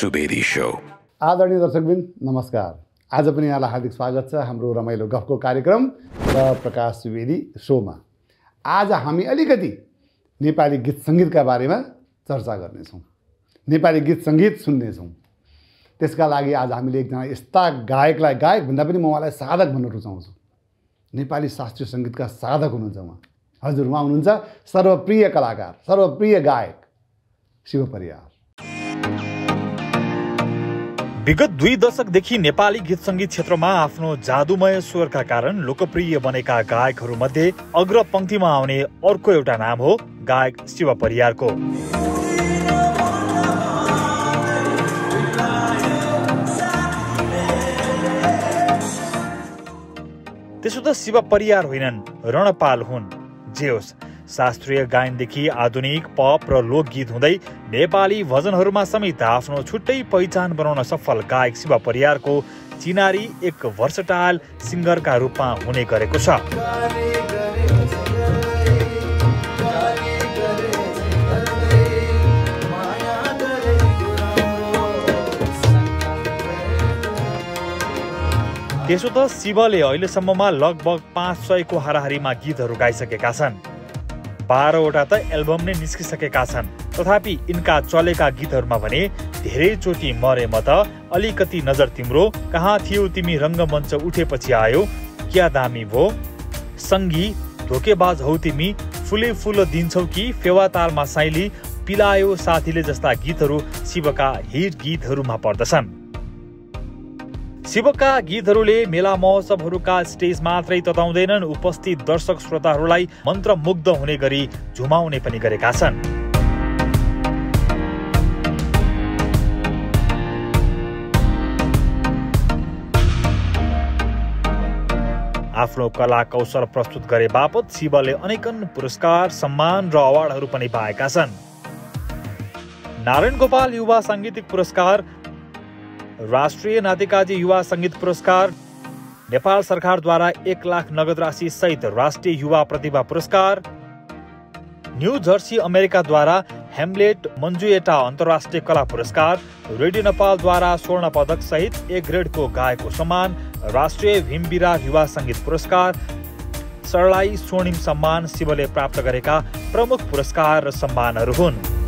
Subedi so आदरणीय दर्शकबिन नमस्कार आज पनि यहाँलाई हार्दिक स्वागत छ हाम्रो रमाइलो गफको कार्यक्रम र प्रकाश सुवेदी सोमा आज हामी अलिकति नेपाली गीत सङ्गीतका बारेमा चर्चा गर्नेछौँ नेपाली गीत सङ्गीत सुन्नेछौँ त्यसका लागि आज हामीले एकजना यस्ता गायकलाई गायक भन्दा पनि म उहाँलाई साधक भन्न रुचाउँछु नेपाली शास्त्रीय सङ्गीतका साधक हुनुहुन्छ उहाँ हजुर उहाँ हुनुहुन्छ सर्वप्रिय कलाकार सर्वप्रिय गायक शिव परियार विगत दुई दशकदेखि नेपाली गीत सङ्गीत क्षेत्रमा आफ्नो जादुमय स्वरका कारण लोकप्रिय बनेका गायकहरूमध्ये अग्र पङ्क्तिमा आउने अर्को एउटा नाम हो गायक शिव परियारको त्यसो त शिव परियार होइनन् रणपाल हुन् जे होस् शास्त्रीय गायनदेखि आधुनिक पप र लोकगीत हुँदै नेपाली भजनहरूमा समेत आफ्नो छुट्टै पहिचान बनाउन सफल गायक शिव परियारको चिनारी एक वर्सटायल सिङ्गरका रूपमा हुने गरेको छ त्यसो त शिवले अहिलेसम्ममा लगभग पाँच सयको हाराहारीमा गीतहरू गाइसकेका छन् बाह्रवटा त एल्बम नै निस्किसकेका छन् तथापि यिनका चलेका गीतहरूमा भने धेरैचोटि मरे म त अलिकति नजर तिम्रो कहाँ थियो तिमी रङ्गमञ्च उठेपछि आयो क्या दामी भो सङ्गी धोकेबाज हौ तिमी फुले फुल दिन्छौ कि फेवा तालमा साइली पिलायो साथीले जस्ता गीतहरू शिवका हिट गीतहरूमा पर्दछन् शिवका गीतहरूले मेला महोत्सवहरूका स्टेज मात्रै तताउँदैनन् उपस्थित दर्शक श्रोताहरूलाई मन्त्रमुग्ध हुने गरी झुमाउने पनि गरेका छन् आफ्नो कला कौशल प्रस्तुत गरे बापत शिवले अनेकन पुरस्कार सम्मान र अवार्डहरू पनि पाएका छन् नारायण गोपाल युवा साङ्गीतिक पुरस्कार राष्ट्रिय नातिकाजी युवा सङ्गीत पुरस्कार नेपाल सरकारद्वारा एक लाख नगद राशि सहित राष्ट्रिय युवा प्रतिभा पुरस्कार न्यू जर्सी अमेरिकाद्वारा हेमलेट मन्जुएटा अन्तर्राष्ट्रिय कला पुरस्कार रेडियो नेपालद्वारा स्वर्ण पदक सहित एक ग्रेडको गाएको सम्मान राष्ट्रिय भीमबिरा युवा सङ्गीत पुरस्कार सरलाई स्वर्णिम सम्मान शिवले प्राप्त गरेका प्रमुख पुरस्कार र सम्मानहरू हुन्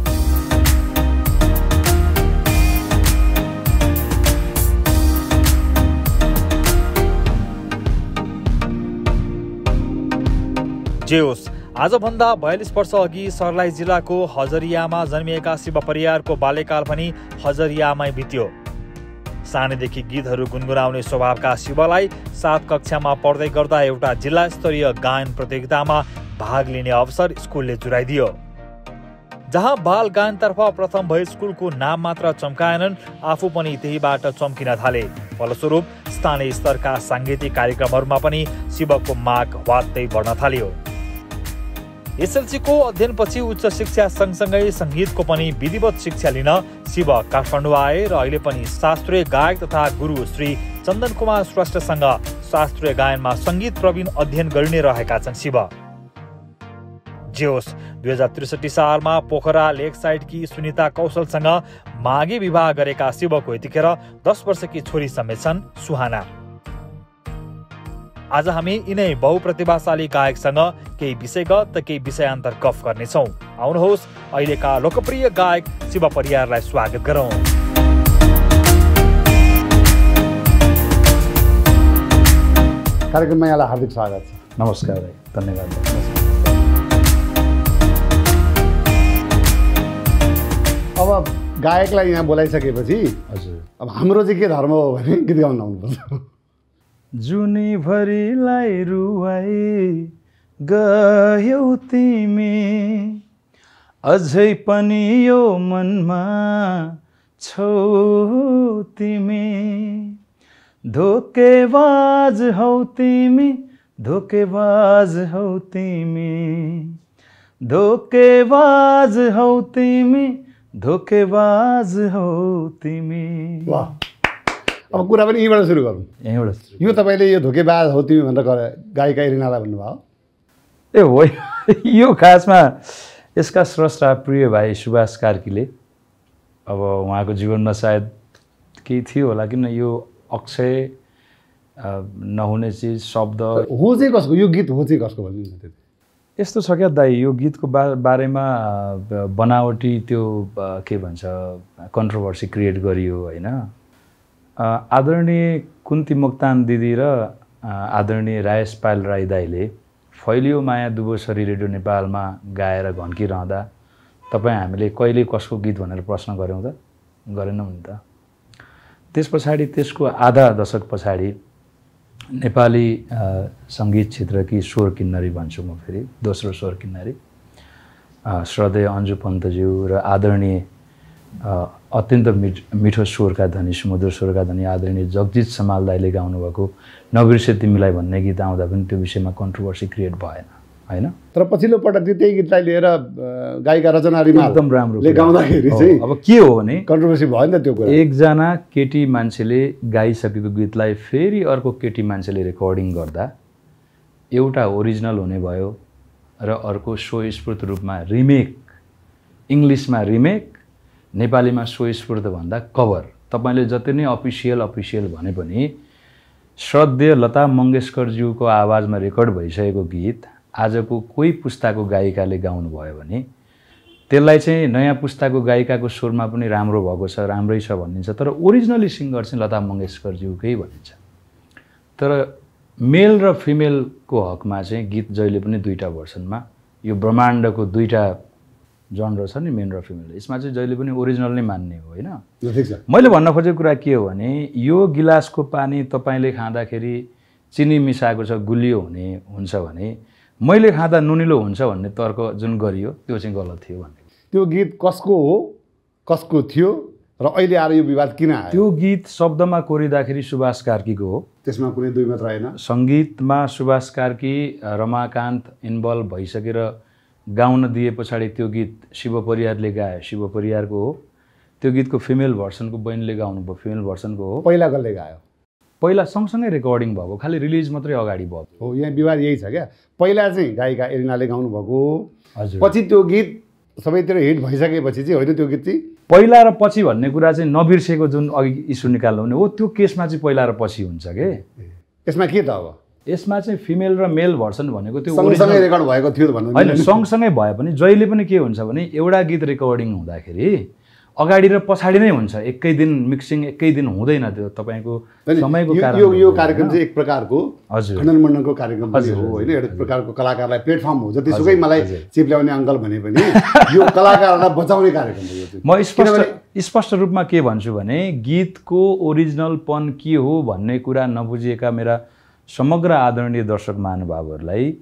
होस् आजभन्दा बयालिस वर्ष अघि सर्लाही जिल्लाको हजरियामा जन्मिएका शिव परियारको बाल्यकाल पनि हजरियामै बित्यो सानैदेखि गीतहरू गुनगुनाउने स्वभावका शिवलाई सात कक्षामा पढ्दै गर्दा एउटा जिल्ला स्तरीय गायन प्रतियोगितामा भाग लिने अवसर स्कुलले जुराइदियो जहाँ बाल गायनतर्फ प्रथम भए स्कुलको नाम मात्र चम्काएनन् आफू पनि त्यहीबाट चम्किन थाले फलस्वरूप स्थानीय स्तरका साङ्गीतिक कार्यक्रमहरूमा पनि शिवको माग वात्तै बढ्न थाल्यो एसएलसीको अध्ययनपछि उच्च शिक्षा सँगसँगै सङ्गीतको पनि विधिवत शिक्षा लिन शिव काठमाडौँ आए र अहिले पनि शास्त्रीय गायक तथा गुरु श्री चन्दन कुमार श्रेष्ठसँग शास्त्रीय गायनमा सङ्गीत प्रवीण अध्ययन गरिने रहेका छन् शिव जे होस् दुई हजार त्रिसठी सालमा पोखरा लेक साइडकी सुनिता कौशलसँग माघे विवाह गरेका शिवको यतिखेर दस वर्षकी छोरी समेत छन् सुहाना आज हामी यिनै बहुप्रतिभाशाली गायकसँग केही विषयगत र केही विषयान्तर गफ गर्नेछौँ आउनुहोस् अहिलेका लोकप्रिय गायक शिव परियारलाई स्वागत गरौँ कार्यक्रममा यहाँलाई हार्दिक स्वागत छ नमस्कार भाइ धन्यवाद अब गायकलाई यहाँ बोलाइसकेपछि हजुर अब हाम्रो चाहिँ के धर्म हो भने गीत गाउन आउनुपर्छ जुनीभरिलाई रुवाई गयौ तिमी अझै पनि यो मनमा छौ तिमी धोकेबाज हौ तिमी धोकेबाज हौ तिमी धोकेबाज हौ तिमी धोकेबाज हौ तिमी वाह अब कुरा पनि यहीँबाट सुरु गरौँ यहीँबाट यो तपाईँले यो धोके बाज हो तिमी भनेर गायिका इरिनालाई भन्नुभयो ए हो यो खासमा यसका स्रष्टा प्रिय भाइ सुभाष कार्कीले अब उहाँको जीवनमा सायद केही थियो होला किन यो अक्षय नहुने चिज शब्द हो चाहिँ कसको यो गीत हो चाहिँ कसको भन्नु यस्तो छ क्या दाई यो गीतको बा बारेमा बनावटी त्यो के भन्छ कन्ट्रोभर्सी क्रिएट गरियो होइन आदरणीय कुन्ती मोक्तान दिदी र आदरणीय रायस पायल राई दाईले फैलियो माया दुबोसरी रेडियो नेपालमा गाएर घन्किरहँदा तपाईँ हामीले कहिले कसको गीत भनेर प्रश्न गऱ्यौँ त गरेनौँ नि त त्यस पछाडि त्यसको आधा दशक पछाडि नेपाली सङ्गीत क्षेत्रकी स्वर किन्नरी भन्छु म फेरि दोस्रो स्वर किन्नरी श्रद्धेय अन्जु पन्तज्यू र आदरणीय अत्यन्त मिठ मिठो स्वरका धनी सुमधुर स्वरका धनी आदरणीय जगजित समाल दाईले गाउनुभएको नबिर्से तिमीलाई भन्ने गीत आउँदा पनि त्यो विषयमा कन्ट्रोभर्सी क्रिएट भएन होइन तर पछिल्लो पटक चाहिँ त्यही गीतलाई लिएर गायिका रचना एकदम राम्रो गाउँदाखेरि चाहिँ अब के हो भने कन्ट्रोभर्सी भयो नि त त्यो एकजना केटी मान्छेले गाइसकेको गीतलाई फेरि अर्को केटी मान्छेले रेकर्डिङ गर्दा एउटा ओरिजिनल हुने भयो र अर्को स्वस्फूर्त रूपमा रिमेक इङ्ग्लिसमा रिमेक नेपालीमा स्वस्फूर्त भन्दा कभर तपाईँले जति नै अफिसियल अफिसियल भने पनि श्रद्धेय लता मङ्गेशकरज्यूको आवाजमा रेकर्ड भइसकेको गीत आजको कोही पुस्ताको गायिकाले गाउनुभयो भने त्यसलाई चाहिँ नयाँ पुस्ताको गायिकाको स्वरमा पनि राम्रो भएको छ राम्रै छ भनिन्छ तर ओरिजिनली सिङ्गर चाहिँ लता मङ्गेशकरज्यूकै भनिन्छ तर मेल र फिमेलको हकमा चाहिँ गीत जहिले पनि दुईवटा भर्सनमा यो ब्रह्माण्डको दुईवटा जनर छ नि मेन र फिमेल यसमा चाहिँ जहिले पनि ओरिजिनल नै मान्ने हो होइन मैले भन्न खोजेको कुरा के हो भने यो गिलासको पानी तपाईँले खाँदाखेरि चिनी मिसाएको छ गुलियो हुने हुन्छ भने मैले खाँदा नुनिलो हुन्छ भन्ने तर्क जुन गरियो त्यो चाहिँ गलत थियो भन्ने त्यो गीत कसको हो कसको थियो र अहिले आएर यो विवाद किन आयो त्यो गीत शब्दमा कोरिँदाखेरि सुभाष कार्कीको हो त्यसमा कुनै दुई मात्र होइन सङ्गीतमा सुभाष कार्की रमाकान्त इन्भल्भ भइसकेर गाउन दिए पछाडि त्यो गीत शिव परियारले गायो शिव परियारको हो त्यो गीतको फिमेल भर्सनको बहिनीले भयो फिमेल भर्सनको हो पहिला कसले गायो पहिला सँगसँगै रेकर्डिङ भएको खालि रिलिज मात्रै अगाडि भएको हो यहाँ विवाद यही छ क्या पहिला चाहिँ गायिका एरिनाले गाउनुभएको हजुर पछि त्यो गीत सबैतिर हिट भइसकेपछि चाहिँ होइन त्यो गीत चाहिँ पहिला र पछि भन्ने कुरा चाहिँ नबिर्सेको जुन अघि इस्यु निकाल्नु हुने हो त्यो केसमा चाहिँ पहिला र पछि हुन्छ कि यसमा के त अब यसमा चाहिँ फिमेल र मेल भर्सन भनेको त्यो रेकर्ड भएको थियो होइन सँगसँगै भए पनि जहिले पनि के हुन्छ भने एउटा गीत रेकर्डिङ हुँदाखेरि अगाडि र पछाडि नै हुन्छ एकै दिन मिक्सिङ एकै दिन हुँदैन त्यो तपाईँको समयको यो यो कार्यक्रम चाहिँ एक प्रकारको हजुर खण्डन मण्डनको कार्यक्रम हो होइन एउटा प्रकारको कलाकारलाई प्लेटफर्म हो जतिसुकै मलाई चिप्ल्याउने अङ्कल भने पनि यो कलाकारलाई बचाउने कार्यक्रम हो म स्पष्ट स्पष्ट रूपमा के भन्छु भने गीतको ओरिजिनलपन के हो भन्ने कुरा नबुझिएका मेरा समग्र आदरणीय दर्शक महानुभावहरूलाई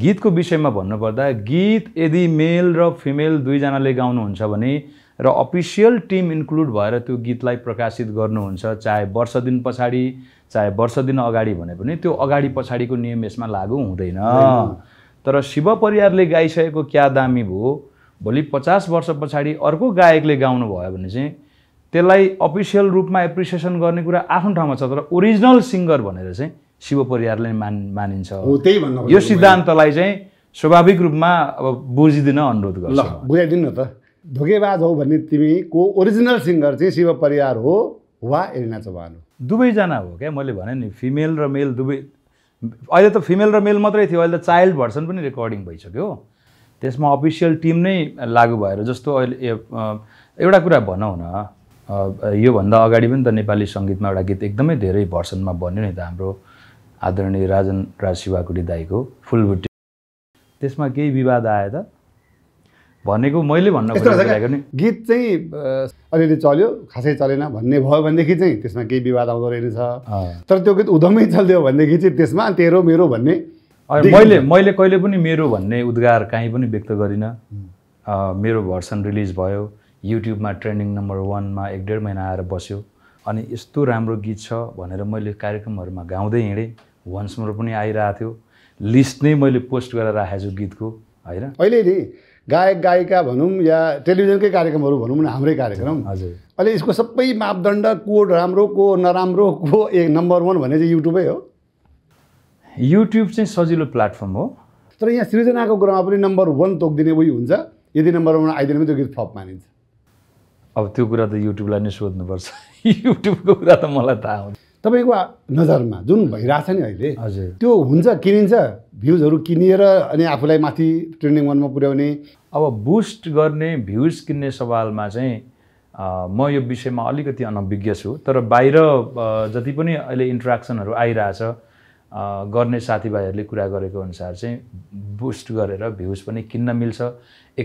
गीतको विषयमा भन्नुपर्दा गीत यदि मेल र फिमेल दुईजनाले गाउनुहुन्छ भने र अफिसियल टिम इन्क्लुड भएर त्यो गीतलाई प्रकाशित गर्नुहुन्छ चाहे वर्ष दिन पछाडि चाहे वर्ष दिन अगाडि भने पनि त्यो अगाडि पछाडिको नियम यसमा लागु हुँदैन तर शिव परियारले गाइसकेको क्या दामी भयो भोलि पचास वर्ष पछाडि अर्को गायकले गाउनु भयो भने चाहिँ त्यसलाई अफिसियल रूपमा एप्रिसिएसन गर्ने कुरा आफ्नो ठाउँमा छ तर ओरिजिनल सिङ्गर भनेर चाहिँ शिव परिवारले मान मानिन्छ त्यही भन्नु यो सिद्धान्तलाई चाहिँ स्वाभाविक रूपमा अब बुझिदिन अनुरोध गर्छु ल बुझाइदिनु न त धोकेबाज हो भन्ने तिमीको ओरिजिनल सिङ्गर चाहिँ शिव परिवार हो वा एरिना चौहान हो दुवैजना हो क्या मैले भने नि फिमेल र मेल दुवै अहिले त फिमेल र मेल मात्रै थियो अहिले त चाइल्ड भर्सन पनि रेकर्डिङ भइसक्यो त्यसमा अफिसियल टिम नै लागु भएर जस्तो अहिले एउटा कुरा भनौँ न योभन्दा अगाडि पनि त नेपाली सङ्गीतमा एउटा गीत एकदमै धेरै भर्सनमा बन्यो नि त हाम्रो आदरणीय राजन राज शिवाकोटी दाईको फुलबुट्टी त्यसमा केही विवाद आयो त भनेको मैले भन्न खोजेको गीत चाहिँ अलिअलि चल्यो खासै चलेन भन्ने भयो भनेदेखि चाहिँ त्यसमा केही विवाद आउँदो रहेछ तर त्यो गीत उधमै चलिदियो भनेदेखि चाहिँ त्यसमा तेरो मेरो भन्ने मैले मैले कहिले पनि मेरो भन्ने उद्गार काहीँ पनि व्यक्त गरिनँ मेरो भर्सन रिलिज भयो युट्युबमा ट्रेन्डिङ नम्बर वानमा एक डेढ महिना आएर बस्यो अनि यस्तो राम्रो गीत छ भनेर मैले कार्यक्रमहरूमा गाउँदै हिँडेँ वान्समोर पनि आइरहेको थियो लिस्ट नै मैले पोस्ट गरेर राखेको छु गीतको होइन अहिले नि गायक गायिका भनौँ या टेलिभिजनकै कार्यक्रमहरू भनौँ न हाम्रै कार्यक्रम हजुर अहिले यसको सबै मापदण्ड को राम्रो को नराम्रो को एक नम्बर वान भने चाहिँ युट्युबै हो युट्युब चाहिँ सजिलो प्लेटफर्म हो तर यहाँ सृजनाको कुरामा पनि नम्बर वान तोकिदिने उयो हुन्छ यदि नम्बर वान आइदिने पनि त्यो गीत फप मानिन्छ अब त्यो कुरा त युट्युबलाई नै सोध्नुपर्छ युट्युबको कुरा त मलाई थाहा हुन्छ तपाईँको नजरमा जुन भइरहेको छ नि अहिले त्यो हुन्छ किनिन्छ भ्युजहरू किनिएर अनि आफूलाई माथि ट्रेन्डिङ वानमा पुर्याउने अब बुस्ट गर्ने भ्युज किन्ने सवालमा चाहिँ म यो विषयमा अलिकति अनभिज्ञ छु तर बाहिर जति पनि अहिले इन्ट्राक्सनहरू आइरहेछ गर्ने साथीभाइहरूले कुरा गरेको अनुसार चाहिँ बुस्ट गरेर भ्युज पनि किन्न मिल्छ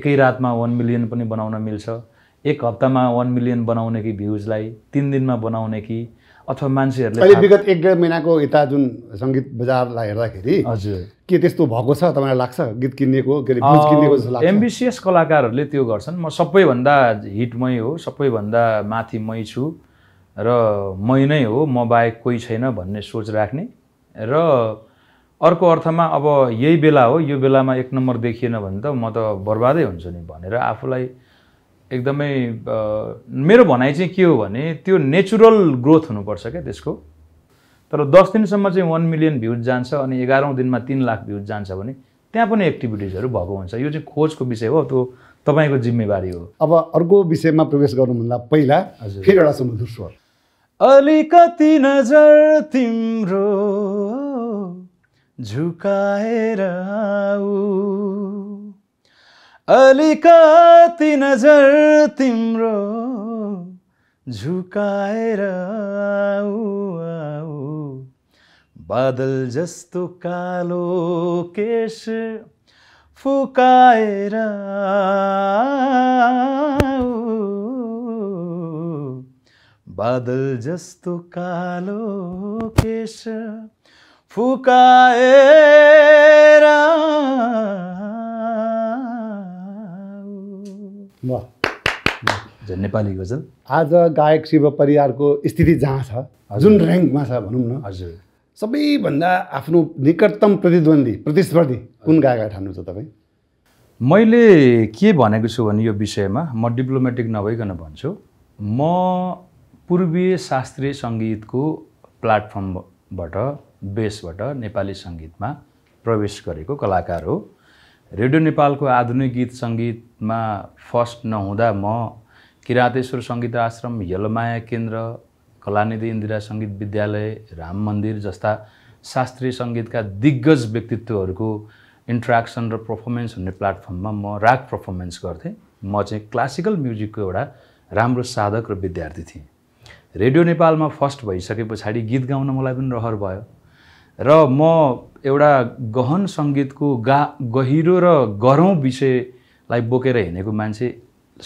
एकै रातमा वान मिलियन पनि बनाउन मिल्छ एक हप्तामा वान मिलियन बनाउने कि भ्युजलाई तिन दिनमा बनाउने कि अथवा मान्छेहरूले अहिले विगत एक डेढ महिनाको यता जुन सङ्गीत बजारलाई हेर्दाखेरि हजुर के त्यस्तो भएको छ तपाईँलाई लाग्छ गीत किनिएको के एमबिसिएस कलाकारहरूले त्यो गर्छन् म सबैभन्दा हिटमै हो सबैभन्दा माथिमै छु र मै नै हो म बाहेक कोही छैन भन्ने सोच राख्ने र अर्को अर्थमा अब यही बेला हो यो बेलामा एक नम्बर देखिएन भने त म त बर्बादै हुन्छु नि भनेर आफूलाई एकदमै मेरो भनाइ चाहिँ के हो भने त्यो नेचुरल ग्रोथ हुनुपर्छ क्या त्यसको तर दस दिनसम्म चाहिँ वान मिलियन भ्युज जान्छ अनि एघारौँ दिनमा तिन लाख भ्युज जान्छ भने त्यहाँ पनि एक्टिभिटिजहरू भएको हुन्छ यो चाहिँ खोजको विषय हो त्यो तपाईँको जिम्मेवारी हो अब अर्को विषयमा प्रवेश गर्नुभन्दा पहिला फेरि एउटा अलिकति नजर तिम्रो झुकाएर आऊ अलिकति नजर तिम्रो झुकाएर बादल जस्तो कालो केश फुकाएर बादल जस्तो कालो केश फुकाएर झन् नेपाली गजल आज गायक शिव परियारको स्थिति जहाँ छ जुन ऱ्याङ्कमा छ भनौँ न हजुर सबैभन्दा आफ्नो निकटतम प्रतिद्वन्दी प्रतिस्पर्धी कुन ठान्नु ठान्नुहुन्छ तपाईँ मैले के भनेको छु भने यो विषयमा म डिप्लोमेटिक नभइकन भन्छु म पूर्वीय शास्त्रीय सङ्गीतको प्लाटफर्मबाट बेसबाट नेपाली सङ्गीतमा प्रवेश गरेको कलाकार हो रेडियो नेपालको आधुनिक गीत सङ्गीतमा फर्स्ट नहुँदा म किराँतेश्वर सङ्गीत आश्रम यलमाया केन्द्र कलानिधि इन्दिरा सङ्गीत विद्यालय राम मन्दिर जस्ता शास्त्रीय सङ्गीतका दिग्गज व्यक्तित्वहरूको इन्ट्राक्सन र पर्फर्मेन्स हुने प्लेटफर्ममा म राग पर्फर्मेन्स गर्थेँ म चाहिँ क्लासिकल म्युजिकको एउटा राम्रो साधक र विद्यार्थी थिएँ रेडियो नेपालमा फर्स्ट भइसके पछाडि गीत गाउन मलाई पनि रहर भयो र म एउटा गहन सङ्गीतको गा गहिरो र गह्रौँ विषयलाई बोकेर हिँडेको मान्छे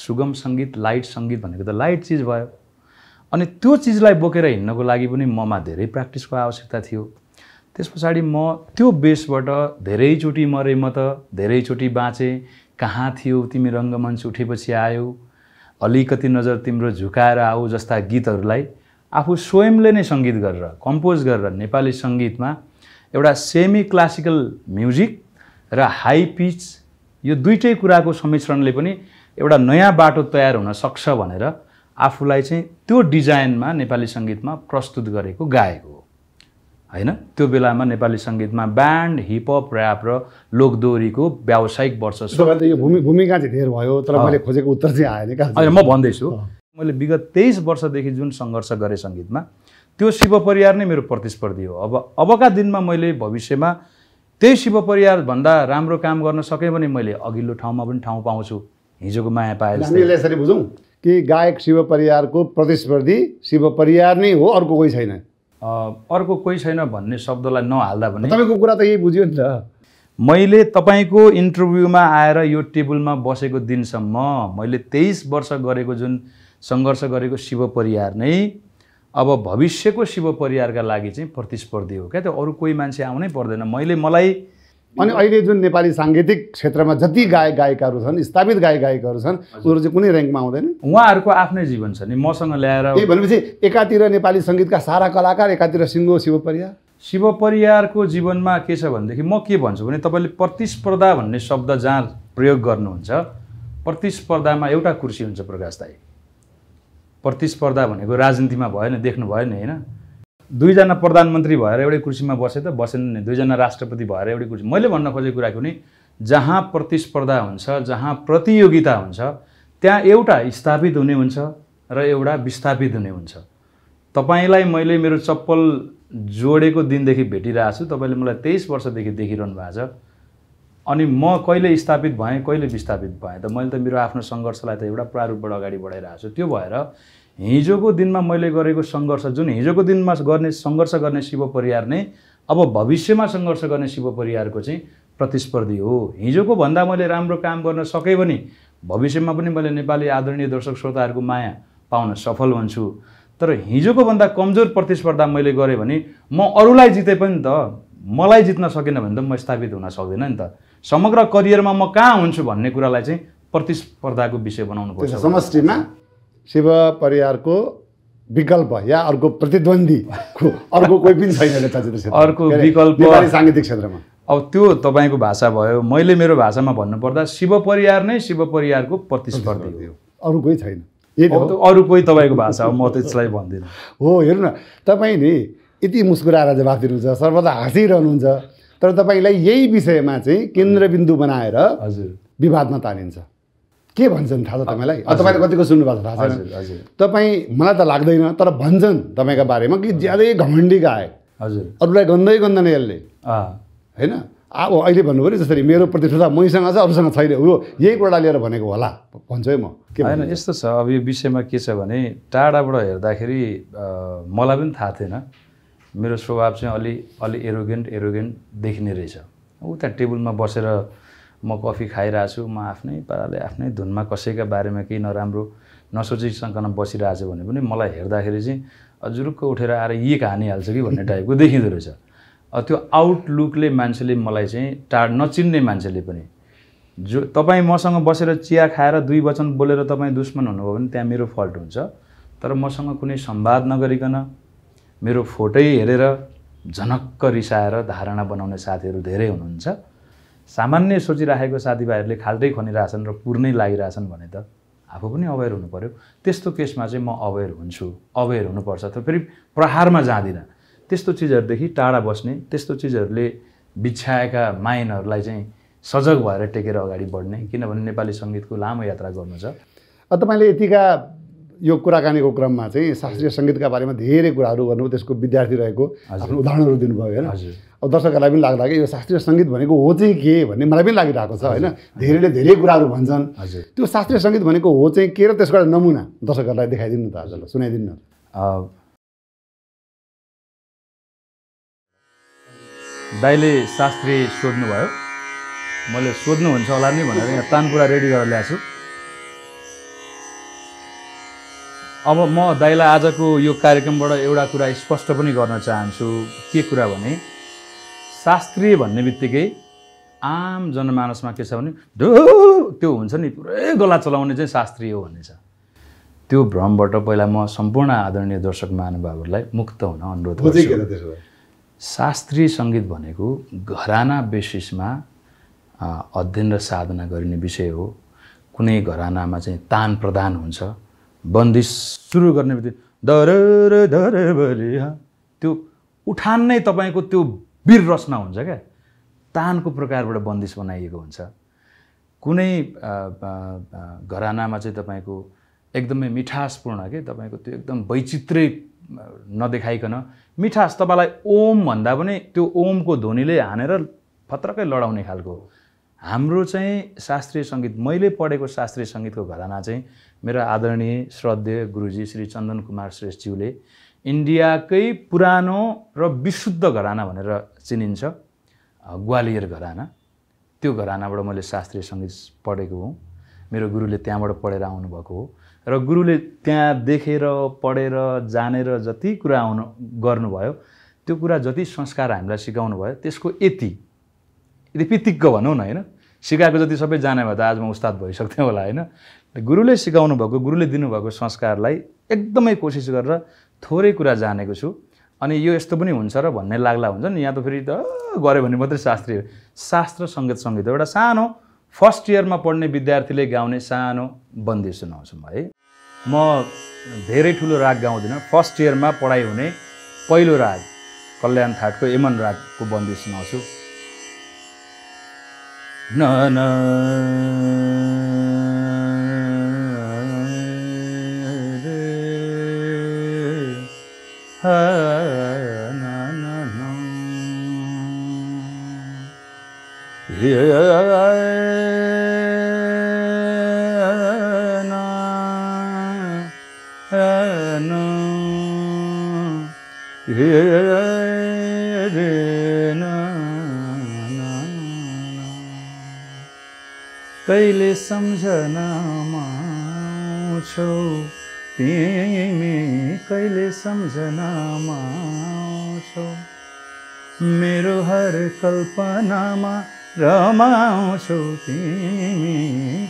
सुगम सङ्गीत लाइट सङ्गीत भनेको त लाइट चिज भयो अनि त्यो चिजलाई बोकेर हिँड्नको लागि पनि ममा धेरै प्र्याक्टिसको आवश्यकता थियो त्यस पछाडि म त्यो बेसबाट धेरैचोटि मरेँ म त धेरैचोटि बाँचेँ कहाँ थियो तिमी रङ्गमञ्च उठेपछि आयो अलिकति नजर तिम्रो झुकाएर आऊ जस्ता गीतहरूलाई आफू स्वयंले नै सङ्गीत गरेर कम्पोज गरेर नेपाली सङ्गीतमा एउटा सेमी क्लासिकल म्युजिक र हाई पिच यो दुइटै कुराको सम्मिश्रणले पनि एउटा नयाँ बाटो तयार हुन सक्छ भनेर आफूलाई चाहिँ त्यो डिजाइनमा नेपाली सङ्गीतमा प्रस्तुत गरेको गाएको हो होइन त्यो बेलामा नेपाली सङ्गीतमा ब्यान्ड हिपहप ऱ्याप र लोकदोरीको व्यावसायिक वर्ष यो भूमिका चाहिँ धेर भयो तर मैले खोजेको उत्तर चाहिँ आएन म भन्दैछु मैले विगत तेइस वर्षदेखि जुन सङ्घर्ष गरेँ सङ्गीतमा त्यो शिव परिवार नै मेरो प्रतिस्पर्धी हो अब अबका दिनमा मैले भविष्यमा त्यही शिव परिवारभन्दा राम्रो काम गर्न सकेँ भने मैले अघिल्लो ठाउँमा पनि ठाउँ पाउँछु हिजोको माया पाए यसरी बुझौँ कि गायक शिव परिवारको प्रतिस्पर्धी शिव परिवार नै हो अर्को कोही छैन अर्को कोही छैन भन्ने शब्दलाई नहाल्दा भने तपाईँको कुरा त यही बुझ्यो नि त मैले तपाईँको इन्टरभ्यूमा आएर यो टेबलमा बसेको दिनसम्म मैले तेइस वर्ष गरेको जुन सङ्घर्ष गरेको शिव परिवार नै अब भविष्यको शिव परिवारका लागि चाहिँ प्रतिस्पर्धी हो क्या त अरू कोही मान्छे आउनै पर्दैन मैले मलाई अनि अहिले जुन नेपाली साङ्गीतिक क्षेत्रमा जति गायक गायिकाहरू छन् स्थापित गायक गायिकाहरू छन् उनीहरू चाहिँ कुनै ऱ्याङ्कमा आउँदैन उहाँहरूको आफ्नै जीवन छ नि मसँग ल्याएर भनेपछि एकातिर नेपाली सङ्गीतका सारा कलाकार एकातिर सिङ्गो शिव परियार शिव परियारको जीवनमा के छ भनेदेखि म के भन्छु भने तपाईँले प्रतिस्पर्धा भन्ने शब्द जहाँ प्रयोग गर्नुहुन्छ प्रतिस्पर्धामा एउटा कुर्सी हुन्छ प्रकाश दाई प्रतिस्पर्धा भनेको राजनीतिमा भएन देख्नु भएन होइन दुईजना प्रधानमन्त्री भएर एउटै कुर्सीमा बसे त बसेन नि दुईजना राष्ट्रपति भएर एउटै कुर्सी मैले भन्न खोजेको कुरा के भने जहाँ प्रतिस्पर्धा हुन्छ जहाँ प्रतियोगिता हुन्छ त्यहाँ एउटा स्थापित हुने हुन्छ र एउटा विस्थापित हुने हुन्छ तपाईँलाई मैले मेरो चप्पल जोडेको दिनदेखि भेटिरहेको छु तपाईँले मलाई तेइस वर्षदेखि देखिरहनु भएको छ अनि म कहिले स्थापित भएँ कहिले विस्थापित भएँ त मैले त मेरो आफ्नो सङ्घर्षलाई त एउटा प्रारूपबाट अगाडि बढाइरहेको छु त्यो भएर हिजोको दिनमा मैले गरेको सङ्घर्ष जुन हिजोको दिनमा गर्ने सङ्घर्ष गर्ने शिव परिवार नै अब भविष्यमा सङ्घर्ष गर्ने शिव परिवारको चाहिँ प्रतिस्पर्धी हो हिजोको भन्दा मैले राम्रो काम गर्न सकेँ भने भविष्यमा पनि मैले नेपाली आदरणीय दर्शक श्रोताहरूको माया पाउन सफल हुन्छु तर हिजोको भन्दा कमजोर प्रतिस्पर्धा मैले गरेँ भने म अरूलाई जिते पनि त मलाई जित्न सकिनँ भने त म स्थापित हुन सक्दिनँ नि त समग्र करियरमा म कहाँ हुन्छु भन्ने कुरालाई चाहिँ प्रतिस्पर्धाको विषय बनाउनु पर्छ समष्टिमा शिव परिवारको विकल्प या अर्को प्रतिद्वन्दीको अर्को कोही पनि छैन अर्को विकल्प साङ्गीतिक क्षेत्रमा अब त्यो तपाईँको भाषा भयो मैले मेरो भाषामा भन्नुपर्दा शिव परिवार नै शिव परिवारको प्रतिस्पर्धी हो अरू कोही छैन अरू कोही तपाईँको भाषा हो म त्यसलाई भन्दिनँ हो हेर्नु न तपाईँ नि यति मुस्कुराएर जवाफ दिनुहुन्छ सर्वदा हाँसिरहनुहुन्छ तर तपाईँलाई यही विषयमा चाहिँ केन्द्रबिन्दु बनाएर हजुर विवादमा तानिन्छ के भन्छन् थाहा छ तपाईँलाई तपाईँले कतिको सुन्नुभएको छ थाहा छैन तपाईँ मलाई त लाग्दैन तर भन्छन् तपाईँको बारेमा कि ज्यादै घमण्डी गाए हजुर अरूलाई गन्दै गन्दैन यसले होइन अब अहिले भन्नुभयो नि जसरी मेरो प्रतिष्ठा मैसँग छ अरूसँग छैन हो यही कुरा लिएर भनेको होला भन्छु है म के होइन यस्तो छ अब यो विषयमा के छ भने टाढाबाट हेर्दाखेरि मलाई पनि थाहा थिएन मेरो स्वभाव चाहिँ अलि अलि एरोगेन्ट एरोगेन्ट देखिने रहेछ ऊ त्यहाँ टेबलमा बसेर म कफी खाइरहेको छु म आफ्नै पाराले आफ्नै धुनमा कसैका बारेमा केही नराम्रो नसोचिसङ्कन बसिरहेको छु भने पनि मलाई हेर्दाखेरि चाहिँ अजुरुक्क उठेर आएर यी हानिहाल्छ कि भन्ने टाइपको देखिँदो रहेछ त्यो आउटलुकले मान्छेले मलाई चाहिँ टाढ नचिन्ने मान्छेले पनि जो तपाईँ मसँग बसेर चिया खाएर दुई वचन बोलेर तपाईँ दुश्मन हुनुभयो भने त्यहाँ मेरो फल्ट हुन्छ तर मसँग कुनै संवाद नगरिकन मेरो फोटै हेरेर झनक्क रिसाएर धारणा बनाउने साथीहरू धेरै हुनुहुन्छ सामान्य सोचिराखेको साथीभाइहरूले खाल्टै खनिरहेछन् र पुर्नै लागिरहेछन् भने त आफू पनि अवेर हुनु पऱ्यो त्यस्तो केसमा चाहिँ म अवेर हुन्छु अवेर हुनुपर्छ त फेरि प्रहारमा जाँदिनँ त्यस्तो चिजहरूदेखि टाढा बस्ने त्यस्तो चिजहरूले बिछ्याएका माइनहरूलाई चाहिँ सजग भएर टेकेर अगाडि बढ्ने किनभने नेपाली सङ्गीतको लामो यात्रा गर्नु छ तपाईँले यतिका यो कुराकानीको क्रममा चाहिँ शास्त्रीय सङ्गीतका बारेमा धेरै कुराहरू गर्नुभयो त्यसको विद्यार्थी रहेको आफ्नो उदाहरणहरू दिनुभयो होइन अब दर्शकहरूलाई पनि लाग्ला कि यो शास्त्रीय सङ्गीत भनेको हो चाहिँ के भन्ने मलाई पनि लागिरहेको छ होइन धेरैले धेरै कुराहरू भन्छन् त्यो शास्त्रीय सङ्गीत भनेको हो चाहिँ के र त्यसको एउटा नमुना दर्शकहरूलाई देखाइदिनु त हजुरलाई सुनाइदिनु न दाइले शास्त्री सोध्नुभयो मैले सोध्नुहुन्छ होला नि भनेर यहाँ तानपुरा रेडी गरेर ल्याएको छु अब म दाइलाई आजको यो कार्यक्रमबाट एउटा कुरा स्पष्ट पनि गर्न चाहन्छु के कुरा भने शास्त्रीय भन्ने बित्तिकै आम जनमानसमा के छ भने ढो त्यो हुन्छ नि पुरै गला चलाउने चाहिँ शास्त्रीय हो भन्ने छ त्यो भ्रमबाट पहिला म सम्पूर्ण आदरणीय दर्शक महानुभावहरूलाई मुक्त हुन अनुरोध गर्छु शास्त्रीय सङ्गीत भनेको घराना बेसिसमा अध्ययन र साधना गरिने विषय हो कुनै घरानामा चाहिँ तान प्रदान हुन्छ बन्दिस सुरु गर्ने बित्तिकै दर दर त्यो उठान नै तपाईँको त्यो वीर रचना हुन्छ क्या तानको प्रकारबाट बन्दिस बनाइएको हुन्छ कुनै घरानामा चाहिँ तपाईँको एकदमै मिठासपूर्ण के तपाईँको त्यो एकदम वैचित्र्य नदेखाइकन मिठास तपाईँलाई ओम भन्दा पनि त्यो ओमको ध्वनिले हानेर फत्रकै लडाउने खालको हाम्रो चाहिँ शास्त्रीय सङ्गीत मैले पढेको शास्त्रीय सङ्गीतको घराना चाहिँ मेरो आदरणीय श्रद्धेय गुरुजी श्री चन्दन कुमार श्रेष्ठज्यूले इन्डियाकै पुरानो र विशुद्ध घराना भनेर चिनिन्छ ग्वालियर घराना त्यो घरानाबाट मैले शास्त्रीय सङ्गीत पढेको हुँ मेरो गुरुले त्यहाँबाट पढेर आउनुभएको हो र गुरुले त्यहाँ देखेर पढेर जानेर जति कुरा आउनु गर्नुभयो त्यो कुरा जति संस्कार हामीलाई सिकाउनु भयो त्यसको यति यदि पितिक्क भनौँ न होइन सिकाएको जति सबै जाने भए त आज म उस्ताद भइसक्थेँ होला होइन गुरुले सिकाउनु भएको गुरुले दिनुभएको संस्कारलाई एकदमै कोसिस गरेर थोरै कुरा जानेको छु अनि यो यस्तो पनि हुन्छ र भन्ने लाग्ला हुन्छ नि यहाँ त फेरि त गऱ्यो भने मात्रै शास्त्रीय शास्त्र सङ्गीत सङ्गीत एउटा सानो फर्स्ट इयरमा पढ्ने विद्यार्थीले गाउने सानो बन्दी सुनाउँछु म है म धेरै ठुलो राग गाउँदिनँ फर्स्ट इयरमा पढाइ हुने पहिलो राग कल्याण थाटको एमन रागको बन्दी सुनाउँछु na na na सम्झनामा छौ तिमी कहिले सम्झनामा छौ मेरो हर कल्पनामा रमाउँछु तिमी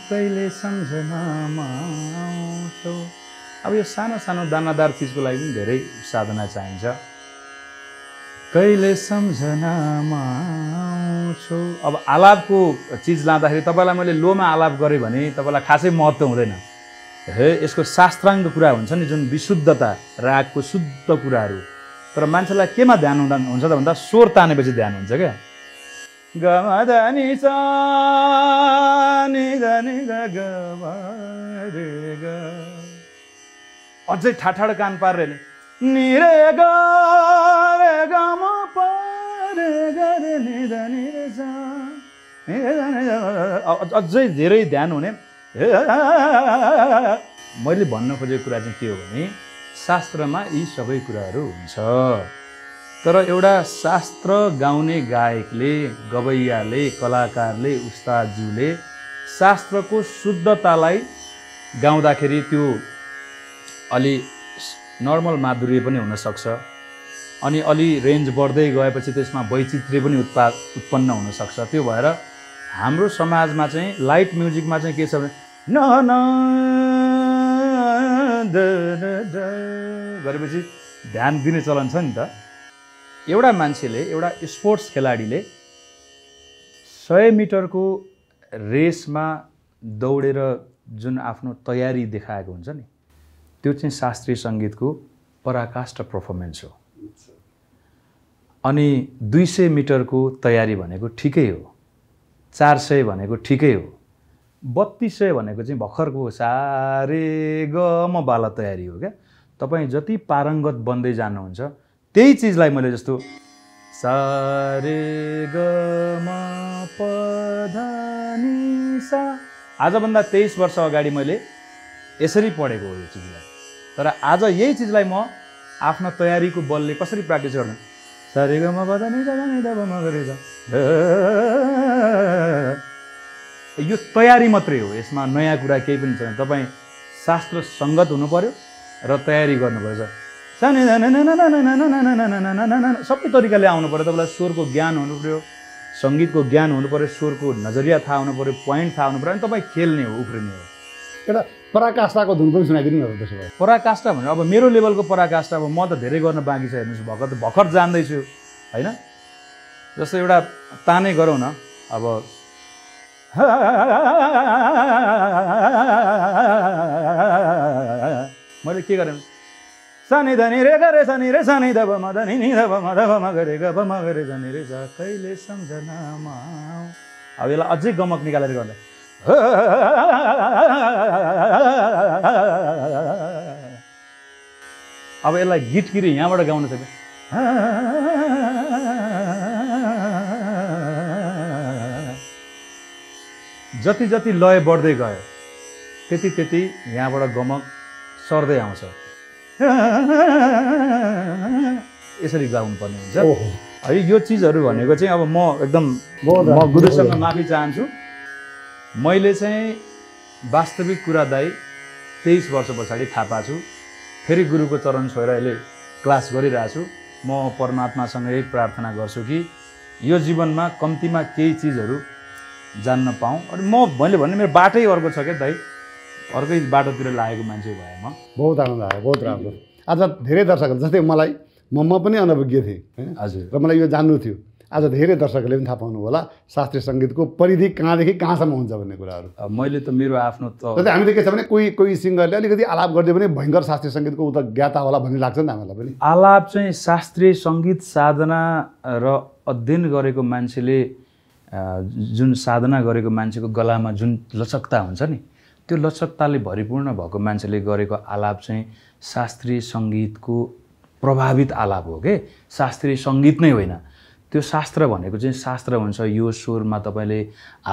कहिले सम्झनामा आउँछौ अब यो सानो सानो दानादार चिजको लागि पनि धेरै साधना चाहिन्छ कहिले सम्झनामा छु अब आलापको चिज लाँदाखेरि तपाईँलाई मैले लोमा आलाप गरेँ भने तपाईँलाई खासै महत्त्व हुँदैन हे यसको शास्त्राङ्ग कुरा हुन्छ नि जुन विशुद्धता रागको शुद्ध कुराहरू तर मान्छेलाई केमा ध्यान हुँदा हुन्छ त भन्दा स्वर तानेपछि ध्यान हुन्छ क्या अझै ठाठाड कान पारेर अझै धेरै ध्यान हुने मैले भन्न खोजेको कुरा चाहिँ के हो भने शास्त्रमा यी सबै कुराहरू हुन्छ तर एउटा शास्त्र गाउने गायकले गवैयाले कलाकारले उस्ताजुले शास्त्रको शुद्धतालाई गाउँदाखेरि त्यो अलि नर्मल माधुर्य पनि हुनसक्छ अनि अलि रेन्ज बढ्दै गएपछि त्यसमा वैचित्र्य पनि उत्पा उत्पन्न हुनसक्छ त्यो भएर हाम्रो समाजमा चाहिँ लाइट म्युजिकमा चाहिँ के छ भने न गरेपछि ध्यान दिने चलन छ नि त एउटा मान्छेले एउटा स्पोर्ट्स खेलाडीले सय मिटरको रेसमा दौडेर जुन आफ्नो तयारी देखाएको हुन्छ नि त्यो चाहिँ शास्त्रीय सङ्गीतको पराकाष्ठ पर्फर्मेन्स हो अनि दुई सय मिटरको तयारी भनेको ठिकै हो चार सय भनेको ठिकै हो बत्तिस सय भनेको चाहिँ भर्खरको सारे गम बाला तयारी हो क्या तपाईँ जति पारङ्गत बन्दै जानुहुन्छ त्यही चिजलाई मैले जस्तो सारे गमा आजभन्दा तेइस वर्ष अगाडि मैले यसरी पढेको हो यो चिजलाई तर आज यही चिजलाई म आफ्नो तयारीको बलले कसरी प्र्याक्टिस गर्नु यो तयारी मात्रै हो यसमा नयाँ कुरा केही पनि छैन तपाईँ शास्त्र सङ्गत हुनु पऱ्यो र तयारी गर्नुपर्छ सबै तरिकाले आउनु पऱ्यो तपाईँलाई स्वरको ज्ञान हुनु पऱ्यो सङ्गीतको ज्ञान हुनु पऱ्यो स्वरको नजरिया थाहा हुनु पऱ्यो पोइन्ट थाहा हुनु पऱ्यो अनि तपाईँ खेल्ने हो उफ्रिने हो एउटा पराकाष्ठाको धुन पनि सुनाइदिनु न त्यसो भए पराकाष्ठा भनेर अब मेरो लेभलको पराकाष्ठा अब म त धेरै गर्न बाँकी छ हेर्नुहोस् भर्खर भर्खर जान्दैछु होइन जस्तो एउटा ताने गरौँ न अब मैले के गरेँ सानै धनी रे गरे सानी रे सानी धब म धनी नि धब म धब म गरे गब म गरे धनी रे कहिले सम्झनामा अब यसलाई अझै गमक निकालेर गर्दा अब यसलाई गीत किरी यहाँबाट गाउन सक्यो जति जति लय बढ्दै गयो त्यति त्यति यहाँबाट गमक सर्दै आउँछ यसरी गाउनुपर्ने हुन्छ है यो चिजहरू भनेको चाहिँ अब म एकदम म गुरुसँग माफी चाहन्छु मैले चाहिँ वास्तविक कुरा दाई तेइस वर्ष पछाडि थाहा पाएको छु फेरि गुरुको चरण छोएर अहिले क्लास छु म परमात्मासँग यही प्रार्थना गर्छु कि यो जीवनमा कम्तीमा केही चिजहरू जान्न पाऊँ अनि म मैले भने मेरो बाटै अर्को छ क्या दाई अर्कै बाटोतिर लागेको मान्छे भए म बहुत आनन्द आयो बहुत राम्रो आज धेरै दर्शकहरू जस्तै मलाई म म पनि अनभिज्ञ थिएँ होइन हजुर र मलाई यो जान्नु थियो आज धेरै दर्शकहरूले पनि थाहा पाउनु होला शास्त्रीय सङ्गीतको परिधि कहाँदेखि कहाँसम्म हुन्छ भन्ने कुराहरू मैले त मेरो आफ्नो त हामीले के छ भने कोही कोही सिङ्गरले अलिकति आलाप गरिदियो भने भयङ्कर शास्त्रीय सङ्गीतको उता ज्ञाता होला भन्ने लाग्छ नि त हामीलाई पनि आलाप चाहिँ शास्त्रीय सङ्गीत साधना र अध्ययन गरेको मान्छेले जुन साधना गरेको मान्छेको गलामा जुन लचकता हुन्छ नि त्यो लचकताले भरिपूर्ण भएको मान्छेले गरेको आलाप चाहिँ शास्त्रीय सङ्गीतको प्रभावित आलाप हो के शास्त्रीय सङ्गीत नै होइन त्यो शास्त्र भनेको चाहिँ शास्त्र हुन्छ यो स्वरमा तपाईँले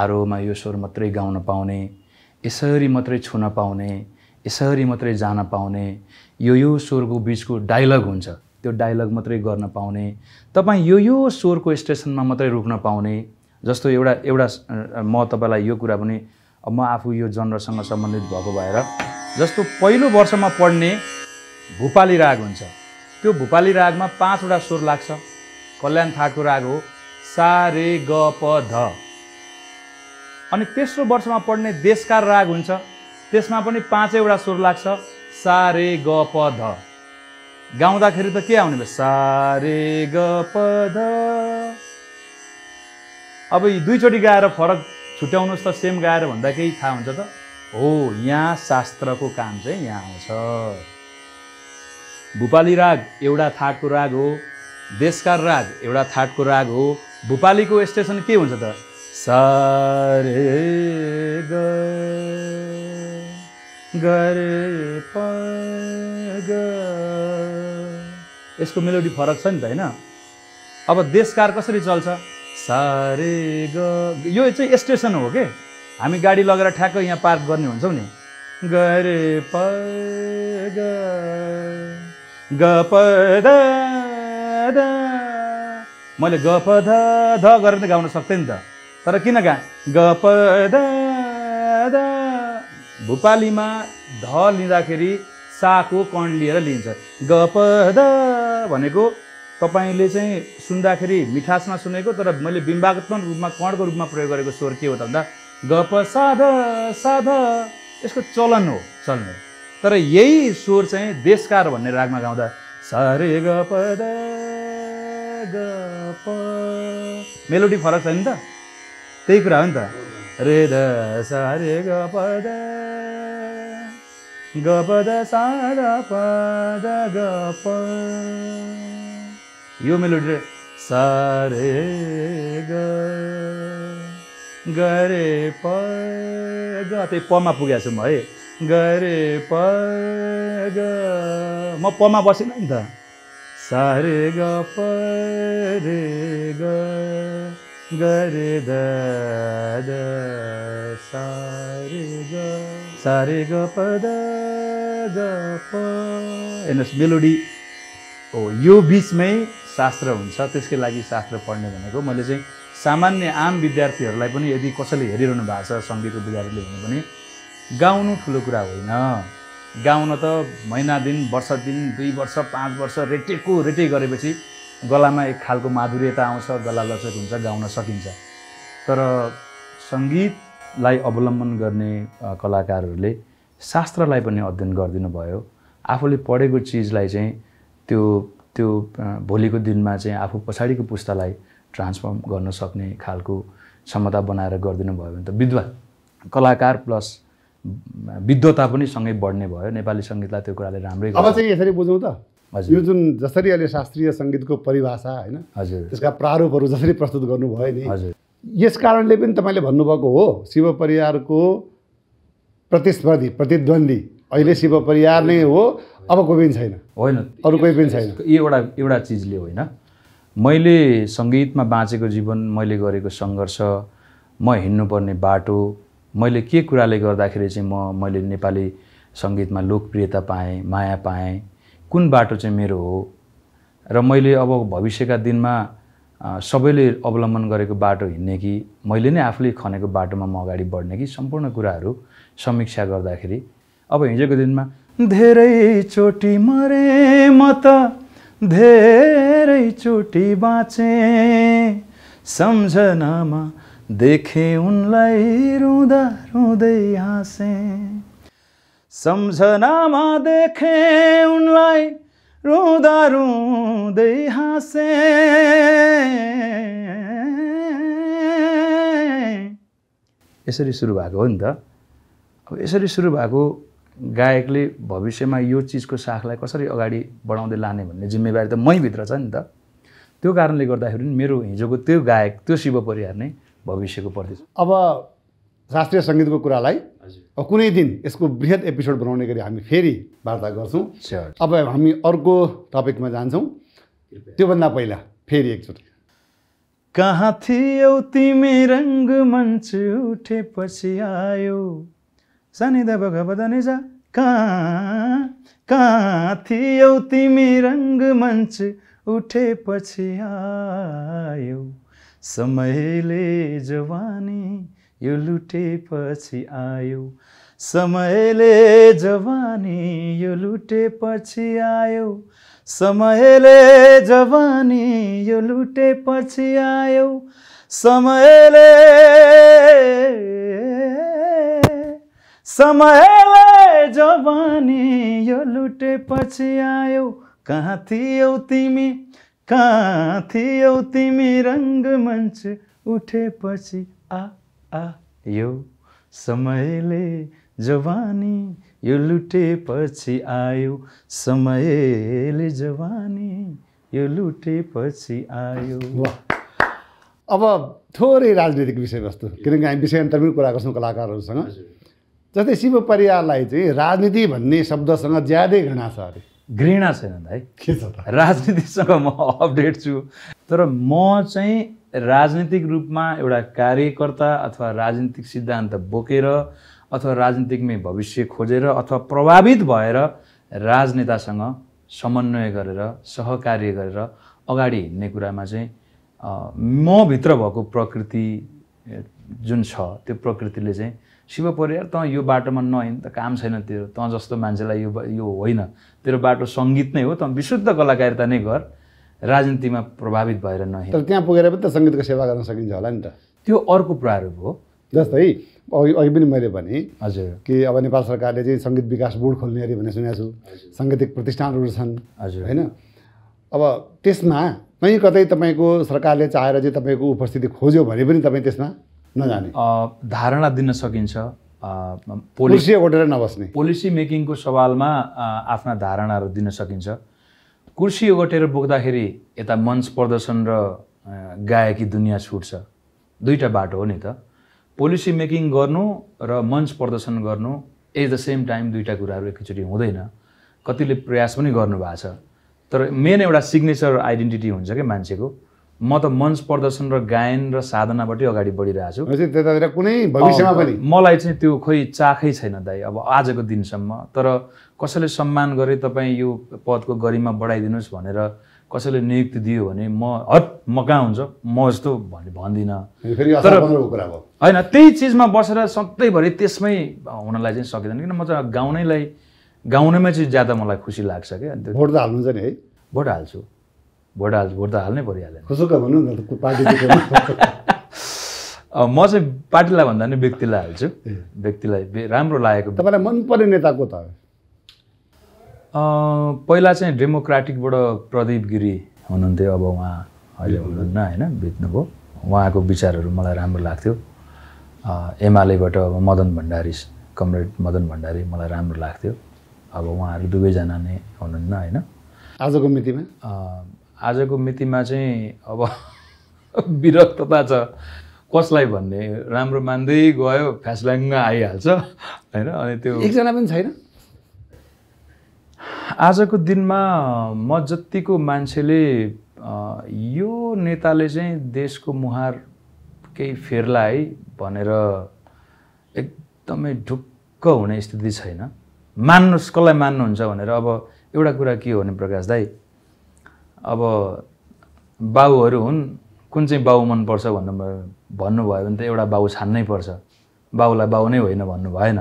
आरोहमा यो स्वर मात्रै गाउन पाउने यसरी मात्रै छुन पाउने यसरी मात्रै जान पाउने यो यो स्वरको बिचको डायलग हुन्छ त्यो डायलग मात्रै गर्न पाउने तपाईँ यो यो स्वरको स्टेसनमा मात्रै रोक्न पाउने जस्तो एउटा एउटा म तपाईँलाई यो कुरा पनि म आफू यो जनरसँग सम्बन्धित भएको भएर जस्तो पहिलो वर्षमा पढ्ने भूपाली राग हुन्छ त्यो भूपाली रागमा पाँचवटा स्वर लाग्छ कल्याण ठाकुर राग हो रे ग प ध अनि तेस्रो वर्षमा पढ्ने देशकार राग हुन्छ त्यसमा पनि पाँचैवटा स्वर लाग्छ सा रे ग प ध गाउँदाखेरि त के आउने भयो रे ग प ध अब यी दुईचोटि गाएर फरक छुट्याउनुहोस् त सेम गाएर भन्दा केही थाहा हुन्छ त हो यहाँ शास्त्रको काम चाहिँ यहाँ आउँछ भूपाली राग एउटा थाटको राग हो देशकार राग एउटा थाटको राग हो भूपालीको स्टेसन के हुन्छ त सारे गरे यसको मेलोडी फरक छ नि त होइन अब देशकार कसरी चल्छ सारे ग यो चाहिँ स्टेसन हो के हामी गाडी लगेर ठ्याक्क यहाँ पार्क गर्ने हुन्छौँ नि गरे प ग प मैले गप ध ध गरेर त गाउन सक्थेँ नि त तर किन गा गप ध ध भुपालीमा ध लिँदाखेरि साको कण लिएर लिन्छ गप ध भनेको तपाईँले चाहिँ सुन्दाखेरि मिठासमा सुनेको तर मैले बिम्बात्मक रूपमा कणको रूपमा प्रयोग गरेको स्वर के हो त भन्दा गप साध साध यसको चलन हो चल्ने तर यही स्वर चाहिँ देशकार भन्ने रागमा गाउँदा सारे ग मेलोडी फरक छ नि त त्यही कुरा हो नि त रे द सारे ग प द ग प द सा प द ग प यो मेलोडी सारे ग गरे प ग त्यही पमा पुगेको छु म है गरे प ग म पमा बसिनँ नि त सारे ग प रे ग गरे द द सारे ग सारे ग प द ग प हेर्नुहोस् मेलोडी हो यो बिचमै शास्त्र हुन्छ त्यसकै लागि शास्त्र पढ्ने भनेको मैले चाहिँ सामान्य आम विद्यार्थीहरूलाई पनि यदि कसैले हेरिरहनु भएको छ सङ्गीतको विद्यार्थीले भने पनि गाउनु ठुलो कुरा होइन गाउन त महिना दिन वर्ष दिन दुई वर्ष पाँच वर्ष रेटेको रेटे गरेपछि गलामा एक खालको माधुर्यता आउँछ गला लचक हुन्छ गाउन सकिन्छ तर सङ्गीतलाई अवलम्बन गर्ने कलाकारहरूले शास्त्रलाई पनि अध्ययन गरिदिनु भयो आफूले पढेको चिजलाई चाहिँ त्यो त्यो भोलिको दिनमा चाहिँ आफू पछाडिको पुस्तालाई ट्रान्सफर्म गर्न सक्ने खालको क्षमता बनाएर गरिदिनु भयो भने त विधवा कलाकार प्लस विद्वता पनि सँगै बढ्ने भयो नेपाली सङ्गीतलाई त्यो कुराले राम्रै अब चाहिँ यसरी बुझौँ त हजुर यो जुन जसरी अहिले शास्त्रीय सङ्गीतको परिभाषा होइन हजुर त्यसका प्रारूपहरू जसरी प्रस्तुत गर्नुभयो नि हजुर यस कारणले पनि तपाईँले भन्नुभएको हो शिव परिवारको प्रतिस्पर्धी प्रतिद्वन्दी अहिले शिव परिवार नै हो अब कोही पनि छैन होइन अरू कोही पनि छैन एउटा एउटा चिजले होइन मैले सङ्गीतमा बाँचेको जीवन मैले गरेको सङ्घर्ष म हिँड्नुपर्ने बाटो मैले के कुराले गर्दाखेरि चाहिँ म मैले नेपाली सङ्गीतमा लोकप्रियता पाएँ माया पाएँ कुन बाटो चाहिँ मेरो हो र मैले अब भविष्यका दिनमा सबैले अवलम्बन गरेको बाटो हिँड्ने कि मैले नै आफूले खनेको बाटोमा म अगाडि बढ्ने कि सम्पूर्ण कुराहरू समीक्षा गर्दाखेरि अब हिजोको दिनमा धेरै चोटि मरे म त धेरै चोटि बाँचे सम्झनामा देखे उनलाई रुँदा रुँदै हाँसे सम्झनामा देखे उनलाई रुँदा रुँदै हाँसे यसरी सुरु भएको हो नि त अब यसरी सुरु भएको गायकले भविष्यमा यो चिजको साखलाई कसरी अगाडि बढाउँदै लाने भन्ने जिम्मेवारी त मैभित्र छ नि त त्यो कारणले गर्दाखेरि मेरो हिजोको त्यो गायक त्यो शिव परिहार नै भविष्यको प्रति अब शास्त्रीय सङ्गीतको कुरालाई अब कुनै दिन यसको वृहत एपिसोड बनाउने गरी हामी फेरि वार्ता गर्छौँ अब हामी अर्को टपिकमा जान्छौँ त्योभन्दा पहिला फेरि एकचोटि कहाँ थियो तिमी मञ्च उठेपछि आयो सानी दबनी जा कहाँ कहाँ थियो तिमी मञ्च उठेपछि आयो समयले जवानी यो लुटेपछि आयो समयले जवानी यो लुटेपछि आयो समयले जवानी यो लुटेपछि आयो समयले समयले जवानी यो लुटेपछि आयो कहाँ थियौ तिमी कहाँ थियौ तिमी मञ्च उठेपछि आ आ यो समयले जवानी यो लुटेपछि आयो समयले जवानी यो लुटेपछि आयो अब थोरै राजनीतिक विषयवस्तु किनकि हामी विषय विषयान्तरमै कुरा गर्छौँ कलाकारहरूसँग जस्तै शिव परिवारलाई चाहिँ राजनीति भन्ने शब्दसँग ज्यादै घृणा छ अरे घृणा छैन भाइ के छ राजनीतिसँग म अपडेट छु तर म चाहिँ राजनीतिक रूपमा एउटा कार्यकर्ता अथवा राजनीतिक सिद्धान्त बोकेर अथवा राजनीतिकमै भविष्य खोजेर अथवा प्रभावित भएर राजनेतासँग समन्वय गरेर सहकार्य गरेर अगाडि हिँड्ने कुरामा चाहिँ म भित्र भएको प्रकृति जुन छ त्यो प्रकृतिले चाहिँ शिव परिवार तँ यो बाटोमा नहिँड त काम छैन तेरो तँ जस्तो मान्छेलाई यो यो होइन तेरो बाटो सङ्गीत नै हो तँ विशुद्ध कलाकारिता नै गर राजनीतिमा प्रभावित भएर नहिँ तर त्यहाँ पुगेर पनि त सङ्गीतको सेवा गर्न सकिन्छ होला नि त त्यो अर्को प्रारूप हो जस्तै अघि पनि मैले भने हजुर कि अब नेपाल सरकारले चाहिँ सङ्गीत विकास बोर्ड खोल्ने अरे भनेर सुनेको छु साङ्गीतिक प्रतिष्ठानहरू छन् हजुर होइन अब त्यसमा कहीँ कतै तपाईँको सरकारले चाहेर चाहिँ तपाईँको उपस्थिति खोज्यो भने पनि तपाईँ त्यसमा नजाने धारणा दिन सकिन्छ पोलिसी ओटेर नबस्ने पोलिसी मेकिङको सवालमा आफ्ना धारणाहरू दिन सकिन्छ कुर्सी ओगटेर बोक्दाखेरि यता मञ्च प्रदर्शन र गायकी दुनियाँ छुट्छ दुईवटा बाटो हो नि त पोलिसी मेकिङ गर्नु र मञ्च प्रदर्शन गर्नु एट द सेम टाइम दुईवटा कुराहरू एकैचोटि हुँदैन कतिले प्रयास पनि गर्नुभएको छ तर मेन एउटा सिग्नेचर आइडेन्टिटी हुन्छ क्या मान्छेको म त मञ्च प्रदर्शन र गायन र साधनाबाटै अगाडि बढिरहेको छु त्यतातिर कुनै भविष्यमा पनि मलाई चाहिँ त्यो खोइ चाखै छैन दाइ अब आजको दिनसम्म तर कसैले सम्मान गरे तपाईँ यो पदको गरिमा बढाइदिनुहोस् भनेर कसैले नियुक्ति दियो भने म हट म कहाँ हुन्छ म जस्तो भन्ने भन्दिनँ तर होइन त्यही चिजमा बसेर सधैँभरि त्यसमै हुनलाई चाहिँ सकिँदैन किन म चाहिँ गाउनैलाई गाउनमै चाहिँ ज्यादा मलाई खुसी लाग्छ क्या भोट त हाल्नुहुन्छ नि है भोट हाल्छु भोट हाल भोट त हाल्नै परिहाल्यो भनौँ न म चाहिँ पार्टीलाई भन्दा पनि व्यक्तिलाई हाल्छु व्यक्तिलाई राम्रो लागेको तपाईँलाई मन पर्ने नेता को त पहिला चाहिँ डेमोक्राटिकबाट प्रदीप गिरी हुनुहुन्थ्यो अब उहाँ अहिले हुनुहुन्न होइन बित्नुभयो उहाँको विचारहरू मलाई राम्रो लाग्थ्यो एमालेबाट अब मदन भण्डारी कमरेड मदन भण्डारी मलाई राम्रो लाग्थ्यो अब उहाँहरू दुवैजना नै हुनुहुन्न होइन आजको मितिमा आजको मितिमा चाहिँ अब विरक्तता छ कसलाई भन्ने राम्रो मान्दै गयो फ्यासल्याङ्ग आइहाल्छ होइन अनि त्यो एकजना पनि छैन आजको दिनमा म जतिको मान्छेले यो नेताले चाहिँ देशको मुहार केही फेर्ला है भनेर एकदमै ढुक्क हुने स्थिति छैन मान्नुहोस् कसलाई मान्नुहुन्छ भनेर अब एउटा कुरा के हो भने प्रकाश दाई अब बाउहरू हुन् कुन चाहिँ बाउ मनपर्छ भन्नु भन्नुभयो भने त एउटा बाउ छान्नै पर्छ बाउलाई बाउ नै होइन भन्नु भएन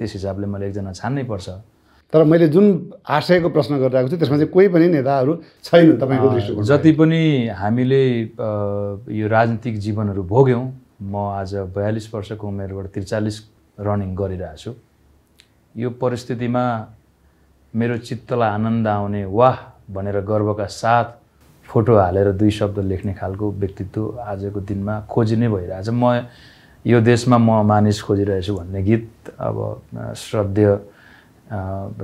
त्यस हिसाबले मैले एकजना छान्नै पर्छ तर मैले जुन आशयको प्रश्न गरिरहेको छु त्यसमा चाहिँ कोही पनि नेताहरू छैन तपाईँको दृष्टिकोण जति पनि हामीले यो राजनीतिक जीवनहरू भोग्यौँ म आज बयालिस वर्षको उमेरबाट त्रिचालिस रनिङ छु यो परिस्थितिमा मेरो चित्तलाई आनन्द आउने वाह भनेर गर्वका साथ फोटो हालेर दुई शब्द लेख्ने खालको व्यक्तित्व आजको दिनमा खोजी नै भइरहेछ म यो देशमा म मानिस खोजिरहेछु भन्ने गीत अब श्रद्धेय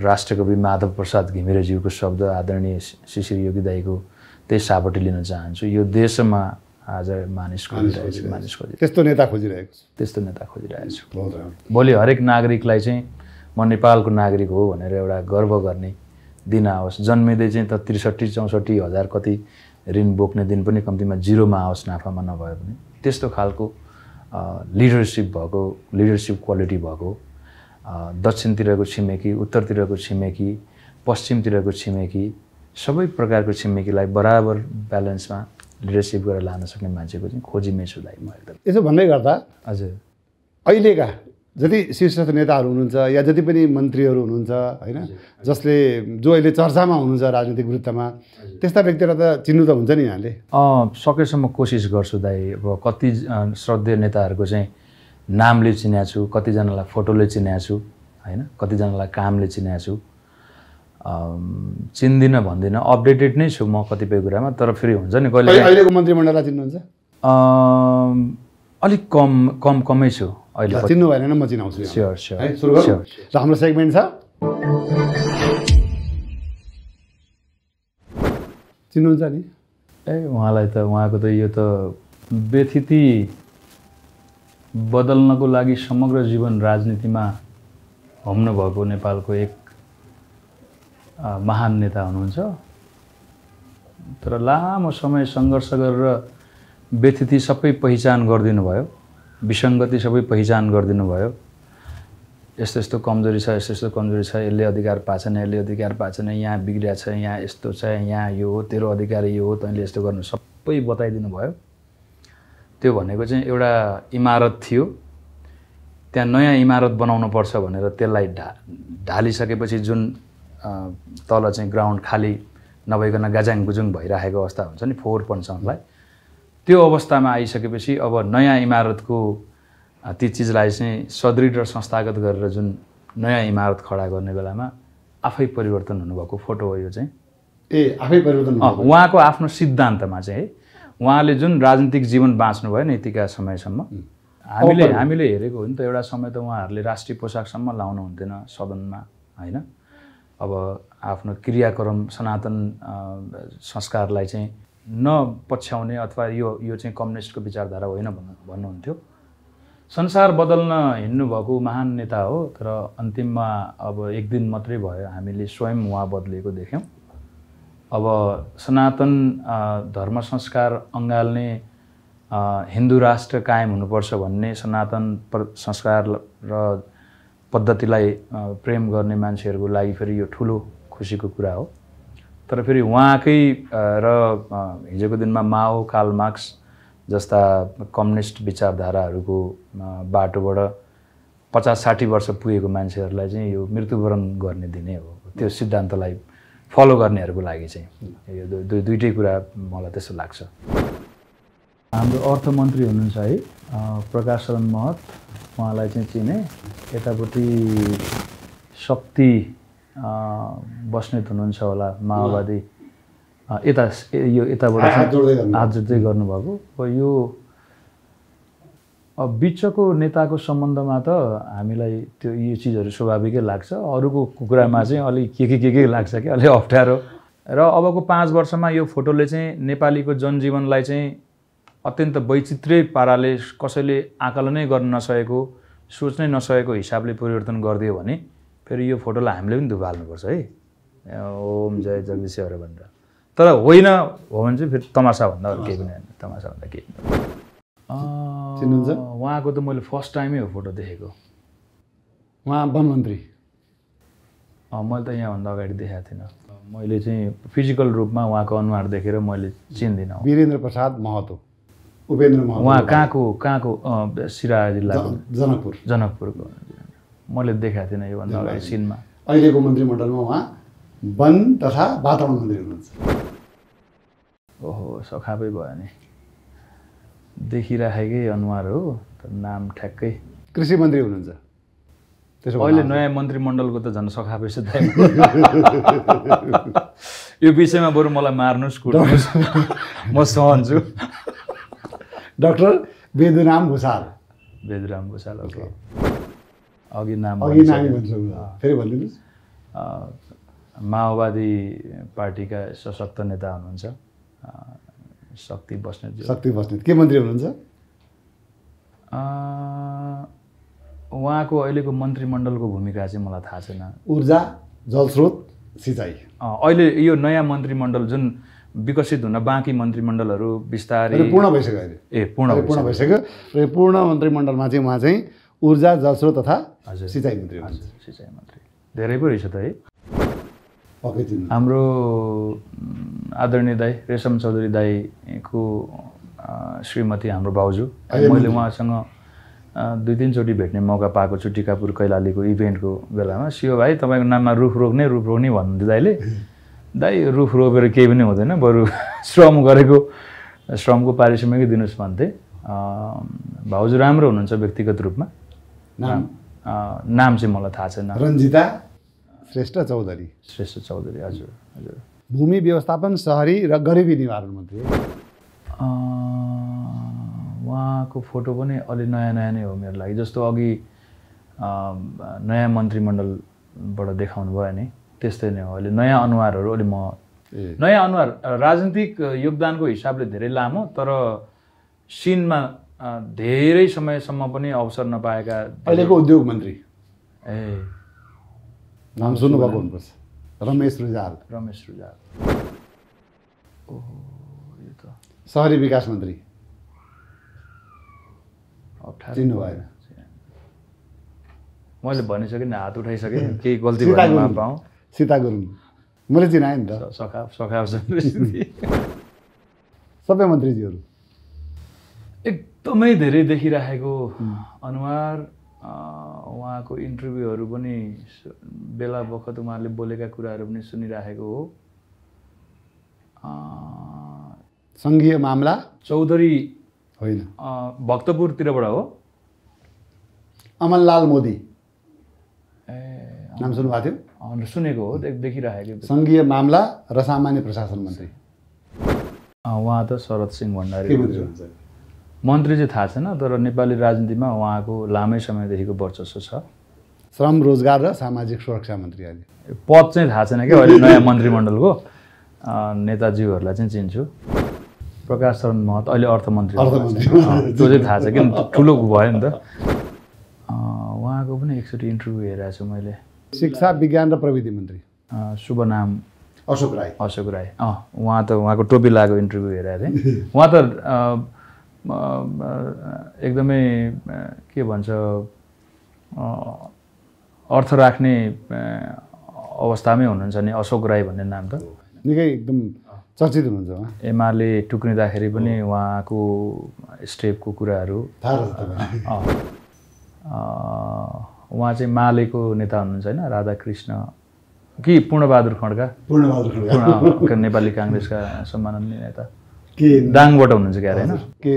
राष्ट्रकवि माधव प्रसाद घिमिरेज्यूको शब्द आदरणीय शिशिर योगी दाईको त्यही सापट्टि लिन चाहन्छु यो देशमा आज मानिस खोजिरहेछु मानिस खोजि त्यस्तो नेता खोजिरहेको छु त्यस्तो नेता खोजिरहेछु भोलि हरेक नागरिकलाई चाहिँ म नेपालको नागरिक हो भनेर एउटा गर्व गर्ने दिन आओस् जन्मिँदै चाहिँ त त्रिसठी चौसठी हजार कति ऋण बोक्ने दिन पनि कम्तीमा जिरोमा आओस् नाफामा नभए पनि त्यस्तो खालको लिडरसिप भएको लिडरसिप क्वालिटी भएको दक्षिणतिरको छिमेकी उत्तरतिरको छिमेकी पश्चिमतिरको छिमेकी सबै प्रकारको छिमेकीलाई बराबर ब्यालेन्समा लिडरसिप गरेर लान सक्ने मान्छेको चाहिँ खोजी मेसुलाई म एकदम यसो भन्दै गर्दा हजुर अहिलेका जति शीर्ष नेताहरू हुनुहुन्छ या जति पनि मन्त्रीहरू हुनुहुन्छ होइन जसले जो अहिले चर्चामा हुनुहुन्छ राजनीतिक वृत्तमा त्यस्ता व्यक्तिलाई त चिन्नु त हुन्छ नि यहाँले सकेसम्म कोसिस गर्छु दाइ अब कति श्रद्धेय नेताहरूको चाहिँ नामले चिनेको छु कतिजनालाई फोटोले चिनेको छु होइन कतिजनालाई कामले चिनेको छु चिन्दिनँ भन्दिनँ अपडेटेड नै छु म कतिपय कुरामा तर फेरि हुन्छ नि कहिले अहिलेको मन्त्रीमण्डललाई चिन्नुहुन्छ अलिक कम कम कमै छु अहिले चिन्नु भएन म चिनाउँछु है सुरु हाम्रो सेगमेन्ट छ चिन्नुहुन्छ नि ए उहाँलाई त उहाँको त यो त व्यथिति बदल्नको लागि समग्र जीवन राजनीतिमा भएको नेपालको एक महान नेता हुनुहुन्छ तर लामो समय सङ्घर्ष गरेर व्यथिति सबै पहिचान गरिदिनु भयो विसङ्गति सबै पहिचान गरिदिनु भयो यस्तो यस्तो कमजोरी छ यस्तो यस्तो कमजोरी छ यसले अधिकार पाएको छैन यसले अधिकार पाएको छैन यहाँ बिग्रिया छ यहाँ यस्तो छ यहाँ यो हो तेरो अधिकार यो हो तैँले यस्तो गर्नु सबै बताइदिनु भयो त्यो भनेको चाहिँ एउटा इमारत थियो त्यहाँ नयाँ इमारत बनाउनु पर्छ भनेर त्यसलाई ढा ढालिसकेपछि जुन तल चाहिँ ग्राउन्ड खाली नभइकन गाजाङ गुजुङ भइराखेको अवस्था हुन्छ नि फोहोर पनसँगलाई त्यो अवस्थामा आइसकेपछि अब नयाँ इमारतको ती चिजलाई चाहिँ सदृढ र संस्थागत गरेर जुन नयाँ इमारत खडा गर्ने बेलामा आफै परिवर्तन हुनुभएको फोटो हो यो चाहिँ ए आफै परिवर्तन उहाँको आफ्नो सिद्धान्तमा चाहिँ है उहाँले जुन राजनीतिक जीवन बाँच्नु भयो नि यतिका समयसम्म हामीले हामीले हेरेको हो नि त एउटा समय त उहाँहरूले राष्ट्रिय पोसाकसम्म लाउनु हुन्थेन सदनमा होइन अब आफ्नो क्रियाक्रम सनातन संस्कारलाई चाहिँ नपछ्याउने अथवा यो यो चाहिँ कम्युनिस्टको विचारधारा होइन भन् भन्नुहुन्थ्यो संसार बदल्न हिँड्नुभएको महान नेता हो तर अन्तिममा अब एक दिन मात्रै भयो हामीले स्वयं उहाँ बदलिएको देख्यौँ अब सनातन धर्म संस्कार अँगाल्ने हिन्दू राष्ट्र कायम हुनुपर्छ भन्ने सनातन संस्कार र पद्धतिलाई प्रेम गर्ने मान्छेहरूको लागि फेरि यो ठुलो खुसीको कुरा हो तर फेरि उहाँकै र हिजोको दिनमा माओ काल मार्क्स जस्ता कम्युनिस्ट विचारधाराहरूको बाटोबाट पचास साठी वर्ष पुगेको मान्छेहरूलाई चाहिँ यो मृत्युवरण गर्ने दिने हो त्यो सिद्धान्तलाई फलो गर्नेहरूको लागि चाहिँ यो दुई दुइटै कुरा मलाई त्यस्तो लाग्छ हाम्रो अर्थमन्त्री हुनुहुन्छ है प्रकाश शरण महत उहाँलाई चाहिँ चिने यतापट्टि शक्ति बस्नेत हुनुहुन्छ होला माओवादी यता यो यताबाट हात जोड्दै गर्नुभएको अब यो बिचको नेताको सम्बन्धमा त हामीलाई त्यो यो चिजहरू स्वाभाविकै लाग्छ अरूको कुरामा चाहिँ अलिक के के के के लाग्छ कि अलिक अप्ठ्यारो र अबको पाँच वर्षमा यो फोटोले चाहिँ नेपालीको जनजीवनलाई चाहिँ अत्यन्त वैचित्र्य पाराले कसैले आकलनै गर्न नसकेको सोच्नै नसकेको हिसाबले परिवर्तन गरिदियो भने फेरि यो फोटोलाई हामीले पनि धुपाल्नुपर्छ है ओम जय जगदीश्वर भनेर तर होइन हो भने चाहिँ फेरि तमासाभन्दा अरू केही पनि होइन तमासाभन्दा केही चिन्नुहुन्छ उहाँको त मैले फर्स्ट टाइमै हो फोटो देखेको उहाँ वनमन्त्री मैले त यहाँभन्दा अगाडि देखाएको थिइनँ मैले चाहिँ फिजिकल रूपमा उहाँको अनुहार देखेर मैले चिन्दिनँ वीरेन्द्र प्रसाद महतो उपेन्द्र महतो उहाँ कहाँको कहाँको सिरा जिल्लाको जनकपुर जनकपुरको मैले देखाएको थिइनँ योभन्दा अगाडि सिनमा अहिलेको मन्त्रीमण्डलमा उहाँ वन तथा वातावरण मन्त्री हुनुहुन्छ ओहो सखापै भयो नि देखिराखेकै अनुहार हो तर नाम ठ्याक्कै कृषि मन्त्री हुनुहुन्छ त्यसो अहिले नयाँ मन्त्रीमण्डलको त झन् सखापै छ यो विषयमा बरु मलाई मार्नुहोस् कुट्नुहोस् म सहन्छु डाक्टर बेदुराम भुषाल बेदुराम भुषाल ओके अघि नाम अघि फेरि भनिदिनुहोस् माओवादी पार्टीका सशक्त नेता हुनुहुन्छ शक्ति बस्नेत शक्ति बस्नेत के मन्त्री हुनुहुन्छ उहाँको अहिलेको मन्त्रीमण्डलको भूमिका चाहिँ मलाई थाहा छैन ऊर्जा जलस्रोत सिँचाइ अहिले यो नयाँ मन्त्रीमण्डल जुन विकसित हुन बाँकी मन्त्रीमण्डलहरू बिस्तारै पूर्ण भइसक्यो अहिले ए पूर्ण पूर्ण भइसक्यो र यो पूर्ण मन्त्रीमण्डलमा चाहिँ उहाँ चाहिँ ऊर्जा जलस्रोत तथा सिँचाइ मन्त्री सिँचाइ मन्त्री धेरै पो रहेछ त है हाम्रो आदरणीय दाई रेशम चौधरी दाईको श्रीमती हाम्रो भाउजू मैले उहाँसँग दुई तिनचोटि भेट्ने मौका पाएको छु टिकापुर कैलालीको इभेन्टको बेलामा सियो भाइ तपाईँको नाममा रुख रोक्ने रुख रोक्ने भन्नुहुन्थ्यो दाइले दाई रुख रोपेर केही पनि हुँदैन बरु श्रम गरेको श्रमको पारिश्रमिकै दिनुहोस् भन्थे भाउजू राम्रो हुनुहुन्छ व्यक्तिगत रूपमा नाम नाम चाहिँ मलाई थाहा छैन रन्जिता श्रेष्ठ चौधरी श्रेष्ठ चौधरी हजुर हजुर भूमि व्यवस्थापन सहरी र गरिबी निवारण मन्त्री उहाँको फोटो पनि अलि नयाँ नयाँ नै हो मेरो लागि जस्तो अघि नयाँ मन्त्रीमण्डलबाट देखाउनु भयो नि त्यस्तै नै हो अहिले नयाँ अनुहारहरू अलि म नयाँ अनुहार राजनीतिक योगदानको हिसाबले धेरै लामो तर सिनमा धेरै समयसम्म पनि अवसर नपाएका अहिलेको उद्योग मन्त्री ए नाम सुन्नुभएको हुनुपर्छ रमेश रुजाल रमेश रुजाल ओहो यो त सहरी विकास मन्त्री चिन्नु भएन मैले भनिसकेँ हात उठाइसकेँ केही गल्ती भएन पाऊँ सीता गुरुङ मैले चिनाएँ नि त सखा सखा सबै मन्त्रीजीहरू एकदमै धेरै देखिराखेको अनुहार उहाँको इन्टरभ्यूहरू पनि बेला बखत उहाँहरूले बोलेका कुराहरू पनि सुनिराखेको हो सङ्घीय मामला चौधरी होइन भक्तपुरतिरबाट हो अमनलाल मोदी ए नाम सुन्नुभएको थियो सुनेको हो देखिराखेको सङ्घीय मामला र सामान्य प्रशासन मन्त्री उहाँ त शरद सिंह भण्डारी मन्त्री चाहिँ थाहा छैन तर नेपाली राजनीतिमा उहाँको लामै समयदेखिको वर्चस्व छ श्रम रोजगार र सामाजिक सुरक्षा मन्त्री अहिले पद चाहिँ थाहा छैन क्या अहिले नयाँ मन्त्रीमण्डलको नेताजीहरूलाई चाहिँ चिन्छु प्रकाश शरण महत अहिले अर्थमन्त्री त्यो चाहिँ थाहा छ किन ठुलो भयो नि त उहाँको पनि एकचोटि इन्टरभ्यू हेरेको छु मैले शिक्षा विज्ञान र प्रविधि मन्त्री शुभ नाम अशोक राई अशोक राई अँ उहाँ त उहाँको टोपी लगाएको इन्टरभ्यू हेरेको थिएँ उहाँ त एकदमै के भन्छ अर्थ राख्ने अवस्थामै हुनुहुन्छ नि अशोक राई भन्ने नाम त निकै एकदम चर्चित हुनुहुन्छ एमाले टुक्रिँदाखेरि पनि उहाँको स्टेपको कुराहरू उहाँ चाहिँ मालेको नेता हुनुहुन्छ होइन राधाकृष्ण कि पूर्णबहादुर खड्का पूर्णबहादुर खड्का नेपाली काङ्ग्रेसका सम्माननीय नेता के दाङबाट हुनुहुन्छ क्यारे होइन के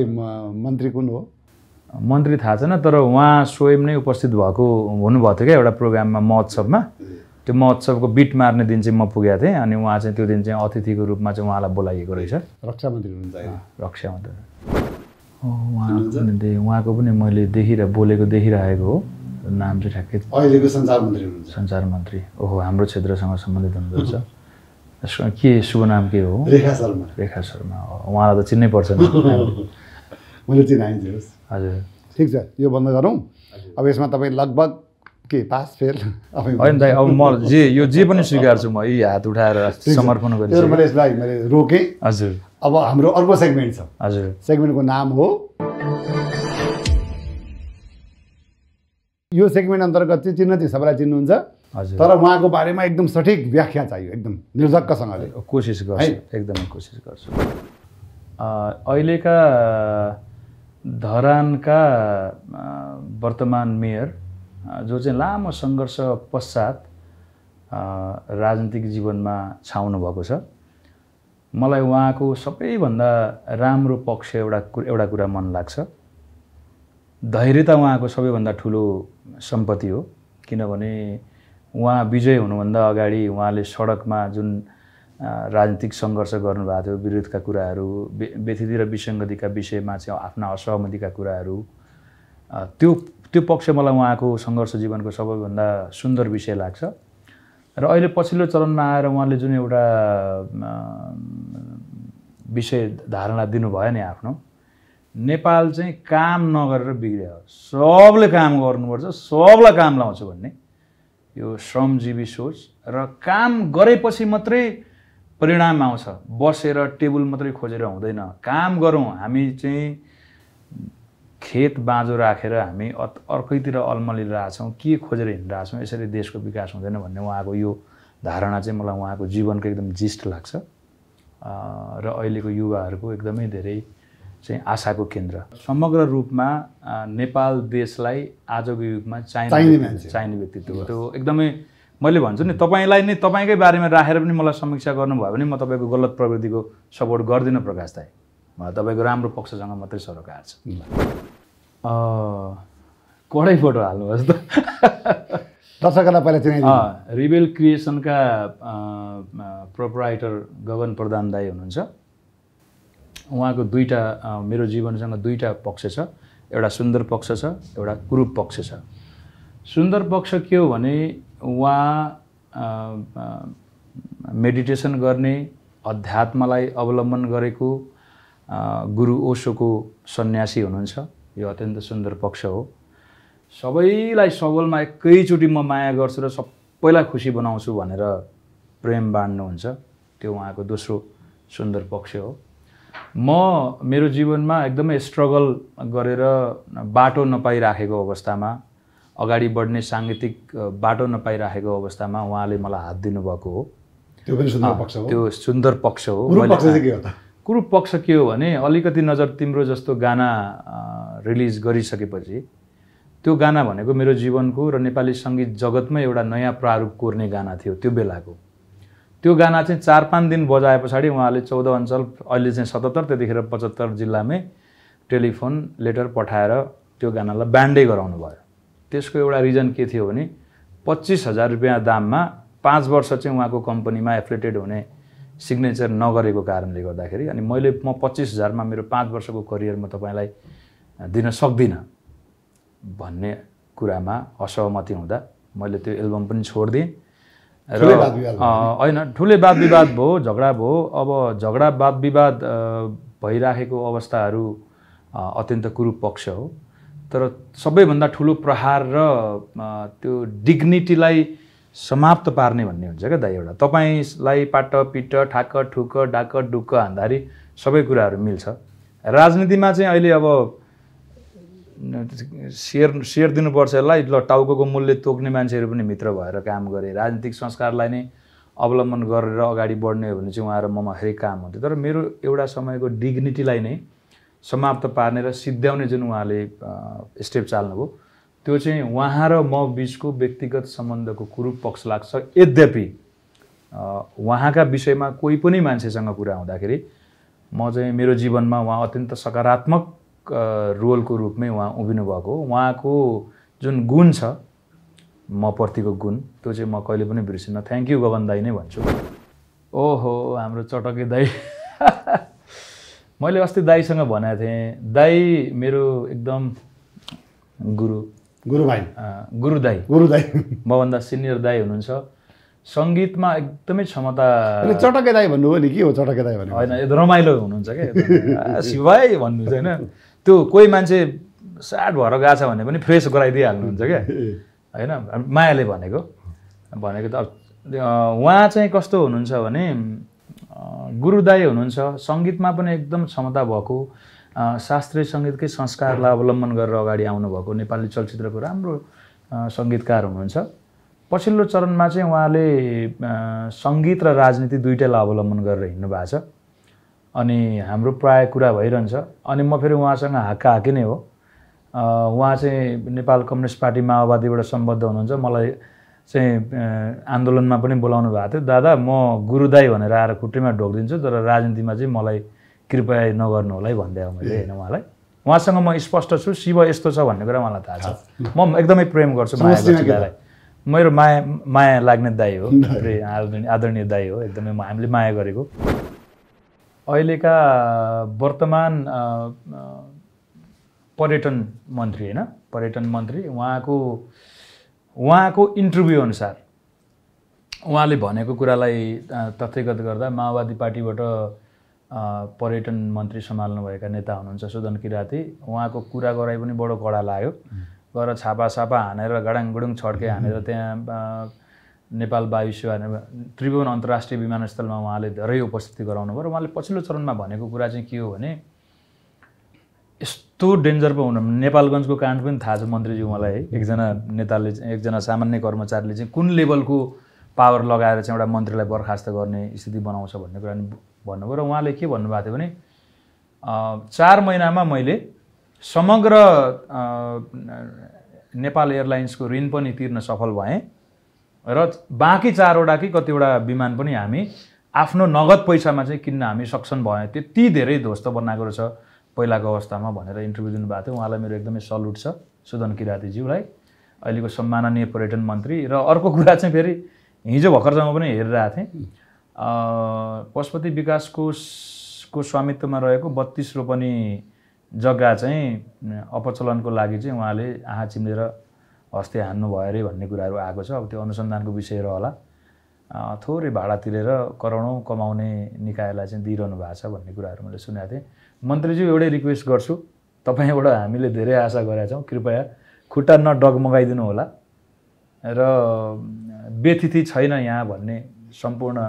मन्त्री कुन हो मन्त्री थाहा छैन तर उहाँ स्वयं नै उपस्थित भएको हुनुभएको थियो क्या एउटा प्रोग्राममा महोत्सवमा त्यो महोत्सवको बिट मार्ने दिन चाहिँ म पुगेको थिएँ अनि उहाँ चाहिँ त्यो दिन चाहिँ अतिथिको रूपमा चाहिँ उहाँलाई बोलाइएको रहेछ रक्षा मन्त्री हुनुहुन्छ रक्षा मन्त्री उहाँ उहाँको पनि मैले देखिरह बोलेको देखिरहेको हो नाम चाहिँ ठ्याक्कै अहिलेको सञ्चार मन्त्री हुनुहुन्छ सञ्चार मन्त्री ओहो हाम्रो क्षेत्रसँग सम्बन्धित हुनुहुन्छ के शुभ नाम के हो रेखा शर्मा रेखा शर्मा उहाँलाई त चिन्नै पर्छ मैले चिनाइन्छु हजुर ठिक छ यो बन्द गरौँ अब यसमा तपाईँ लगभग के पास फेल होइन दाइ अब म जे यो जे पनि स्वीकार्छु म यी हात उठाएर समर्पण गर्छु मैले यसलाई मैले रोकेँ हजुर अब हाम्रो अर्को सेगमेन्ट छ हजुर सेगमेन्टको नाम हो यो सेगमेन्ट अन्तर्गत चाहिँ चिन्न चाहिँ सबैलाई चिन्नुहुन्छ तर उहाँको बारेमा एकदम सठिक व्याख्या चाहियो एकदम निर्धक्कसँगले कोसिस गर्छु एकदमै कोसिस गर्छु अहिलेका धरानका वर्तमान मेयर जो चाहिँ लामो सङ्घर्ष पश्चात राजनीतिक जीवनमा छाउनु भएको छ मलाई उहाँको सबैभन्दा राम्रो पक्ष एउटा एउटा कुरा मन लाग्छ धैर्यता उहाँको सबैभन्दा ठुलो सम्पत्ति हो किनभने उहाँ विजय हुनुभन्दा अगाडि उहाँले सडकमा जुन राजनीतिक सङ्घर्ष गर्नुभएको थियो विरोधका कुराहरू व्यथिति र विसङ्गतिका विषयमा चाहिँ आफ्ना असहमतिका कुराहरू त्यो त्यो पक्ष मलाई उहाँको सङ्घर्ष जीवनको सबैभन्दा सुन्दर विषय लाग्छ र अहिले पछिल्लो चरणमा आएर उहाँले जुन एउटा विषय धारणा दिनुभयो नि आफ्नो नेपाल चाहिँ काम नगरेर बिग्रियो सबले काम गर्नुपर्छ सबलाई काम लाउँछु भन्ने यो श्रमजीवी सोच र काम गरेपछि मात्रै परिणाम आउँछ बसेर टेबुल मात्रै खोजेर हुँदैन काम गरौँ हामी चाहिँ खेत बाँझो राखेर हामी अर्कैतिर अल्मलिरहेछौँ के खोजेर हिँडिरहेछौँ यसरी देशको विकास हुँदैन भन्ने उहाँको यो धारणा चाहिँ मलाई उहाँको जीवनको एकदम जिस्ट लाग्छ र अहिलेको युवाहरूको एकदमै धेरै चाहिँ आशाको केन्द्र समग्र रूपमा नेपाल देशलाई आजको युगमा चाहिने चाहिने व्यक्तित्व त्यो एकदमै मैले भन्छु नि तपाईँलाई नै तपाईँकै बारेमा राखेर पनि मलाई समीक्षा गर्नुभयो भने म तपाईँको गलत प्रविधिको सपोर्ट गर्दिनँ प्रकाश दाई तपाईँको राम्रो पक्षसँग मात्रै सरकार छ कडै फोटो हाल्नुहोस् त दर्शकहरूलाई पहिला चाहिँ रिबेल क्रिएसनका प्रोपराइटर गगन प्रधान दाई हुनुहुन्छ उहाँको दुईवटा मेरो जीवनसँग दुईवटा पक्ष छ एउटा सुन्दर पक्ष छ एउटा कुरूप पक्ष छ सुन्दर पक्ष के हो भने उहाँ मेडिटेसन गर्ने अध्यात्मलाई अवलम्बन गरेको गुरु ओसोको सन्यासी हुनुहुन्छ यो अत्यन्त सुन्दर पक्ष हो सबैलाई सबलमा एकैचोटि म माया गर्छु र सबैलाई खुसी बनाउँछु भनेर प्रेम बाँड्नुहुन्छ त्यो उहाँको दोस्रो सुन्दर पक्ष हो म मेरो जीवनमा एकदमै स्ट्रगल गरेर बाटो नपाइराखेको अवस्थामा अगाडि बढ्ने साङ्गीतिक बाटो नपाइराखेको अवस्थामा उहाँले मलाई हात दिनुभएको हो त्यो पनि सुन्दर पक्ष हो त्यो सुन्दर पक्ष हो कुरो पक्ष के हो भने अलिकति नजर तिम्रो जस्तो गाना रिलिज गरिसकेपछि त्यो गाना भनेको मेरो जीवनको र नेपाली सङ्गीत जगतमै एउटा नयाँ प्रारूप कोर्ने गाना थियो त्यो बेलाको त्यो गाना चाहिँ चार पाँच दिन बजाए पछाडि उहाँले चौध अञ्चल अहिले चाहिँ सतहत्तर त्यतिखेर पचहत्तर जिल्लामै टेलिफोन लेटर पठाएर त्यो गानालाई ब्यान्डै गराउनु भयो त्यसको एउटा रिजन के थियो भने पच्चिस हजार रुपियाँ दाममा पाँच वर्ष चाहिँ उहाँको कम्पनीमा एफिलेटेड हुने सिग्नेचर नगरेको कारणले गर्दाखेरि अनि मैले म पच्चिस हजारमा मेरो पाँच वर्षको करियर म तपाईँलाई दिन सक्दिनँ भन्ने कुरामा असहमति हुँदा मैले त्यो एल्बम पनि छोडिदिएँ र होइन ठुलै वाद विवाद भयो झगडा भयो अब झगडा वाद विवाद भइराखेको अवस्थाहरू अत्यन्त कुरूप पक्ष हो तर सबैभन्दा ठुलो प्रहार र त्यो डिग्निटीलाई समाप्त पार्ने भन्ने हुन्छ क्या दाइ एउटा तपाईँलाई पाट पिट ठाक ठुक डाक डुक्क हान्दाखेरि सबै कुराहरू मिल्छ राजनीतिमा चाहिँ अहिले अब सेयर सेयर दिनुपर्छ यसलाई ल टाउको मूल्य तोक्ने मान्छेहरू पनि मित्र भएर काम गरे राजनीतिक संस्कारलाई नै अवलम्बन गरेर अगाडि बढ्ने हो भने चाहिँ उहाँहरू ममा हरेक काम हुन्थ्यो तर मेरो एउटा समयको डिग्निटीलाई नै समाप्त पार्ने र सिद्ध्याउने जुन उहाँले स्टेप चाल्नुभयो त्यो चाहिँ उहाँ र म बिचको व्यक्तिगत सम्बन्धको कुरो पक्ष लाग्छ यद्यपि उहाँका विषयमा कोही पनि मान्छेसँग कुरा हुँदाखेरि म चाहिँ मेरो जीवनमा उहाँ अत्यन्त सकारात्मक रोलको रूपमै उहाँ उभिनु भएको हो उहाँको जुन गुण छ म प्रतिको गुण त्यो चाहिँ म कहिले पनि बिर्सिनँ थ्याङ्क यू गगन दाई नै भन्छु ओहो हाम्रो चटके दाई मैले अस्ति दाईसँग भनेको थिएँ दाई मेरो एकदम गुरु गुरु भाइ गुरु दाई गुरु दाई मभन्दा सिनियर दाई हुनुहुन्छ सङ्गीतमा एकदमै क्षमता चटके दाई भन्नुभयो नि के हो चटके दाई भन्नु होइन रमाइलो हुनुहुन्छ क्या शिवाई भन्नुहुन्छ होइन त्यो कोही मान्छे स्याड भएर गएको छ भने पनि फ्रेस गराइदिइहाल्नुहुन्छ क्या होइन मायाले भनेको भनेको त उहाँ चाहिँ कस्तो हुनुहुन्छ भने गुरुदायी हुनुहुन्छ सङ्गीतमा पनि एकदम क्षमता भएको शास्त्रीय सङ्गीतकै संस्कारलाई अवलम्बन गरेर अगाडि आउनुभएको नेपाली चलचित्रको राम्रो सङ्गीतकार हुनुहुन्छ पछिल्लो चरणमा चाहिँ उहाँले सङ्गीत र राजनीति दुइटैलाई अवलम्बन गरेर हिँड्नु भएको छ अनि हाम्रो प्राय कुरा भइरहन्छ अनि म फेरि उहाँसँग हाक्का हाकी नै हो उहाँ चाहिँ नेपाल कम्युनिस्ट पार्टी माओवादीबाट सम्बद्ध हुनुहुन्छ मलाई चाहिँ आन्दोलनमा पनि बोलाउनु भएको थियो दादा म गुरुदाई भनेर आएर खुट्टैमा ढोकिदिन्छु तर राजनीतिमा चाहिँ मलाई कृपया नगर्नु होला है भन्दै हो मैले होइन उहाँलाई उहाँसँग म स्पष्ट छु शिव यस्तो छ भन्ने कुरा उहाँलाई थाहा छ म एकदमै प्रेम गर्छु माया गर्छु मेरो माया माया लाग्ने दाई हो आदरणीय दाई हो एकदमै हामीले माया गरेको अहिलेका वर्तमान पर्यटन मन्त्री होइन पर्यटन मन्त्री उहाँको उहाँको इन्टरभ्यू अनुसार उहाँले भनेको कुरालाई तथ्यगत गर्दा माओवादी पार्टीबाट पर्यटन मन्त्री सम्हाल्नुभएका नेता हुनुहुन्छ सुदन किराती उहाँको कुरा गराइ पनि बडो कडा लाग्यो गएर छापा छापा हानेर गाडाङ गुडुङ छड्के हानेर त्यहाँ नेपाल वायु सेवा त्रिभुवन अन्तर्राष्ट्रिय विमानस्थलमा उहाँले धेरै उपस्थिति गराउनु भयो र उहाँले पछिल्लो चरणमा भनेको कुरा चाहिँ के हो भने यस्तो डेन्जर पो हुन नेपालगञ्जको काण्ड पनि थाहा छ मन्त्रीज्यू मलाई है एकजना नेताले एकजना सामान्य कर्मचारीले चाहिँ कुन लेभलको पावर लगाएर चाहिँ एउटा मन्त्रीलाई बर्खास्त गर्ने स्थिति बनाउँछ भन्ने कुरा भन्नुभयो र उहाँले के भन्नुभएको थियो भने चार महिनामा मैले समग्र नेपाल एयरलाइन्सको ऋण पनि तिर्न सफल भएँ र बाँकी चारवटा कि कतिवटा विमान पनि हामी आफ्नो नगद पैसामा चाहिँ किन्न हामी सक्षम भयो त्यति धेरै ध्वस्त बनाएको रहेछ पहिलाको अवस्थामा भनेर इन्टरभ्यू दिनुभएको थियो उहाँलाई मेरो एकदमै सल्युट छ सुदन किरातीज्यूलाई अहिलेको सम्माननीय पर्यटन मन्त्री र अर्को कुरा चाहिँ फेरि हिजो भर्खरसम्म पनि हेरिरहेको थिएँ पशुपति विकास कोषको स्वामित्वमा रहेको बत्तिस रोपनी जग्गा चाहिँ अपचलनको लागि चाहिँ उहाँले आहा चिम्लेर हस्ते हान्नु भयो अरे भन्ने कुराहरू आएको छ अब त्यो अनुसन्धानको विषय रहला थोरै भाडा तिरेर करोडौँ कमाउने निकायलाई चाहिँ दिइरहनु भएको छ भन्ने कुराहरू मैले सुनेको थिएँ मन्त्रीज्यू एउटै रिक्वेस्ट गर्छु तपाईँबाट हामीले धेरै आशा गरेका छौँ कृपया खुट्टा न मगाइदिनु होला र व्यतिथि छैन यहाँ भन्ने सम्पूर्ण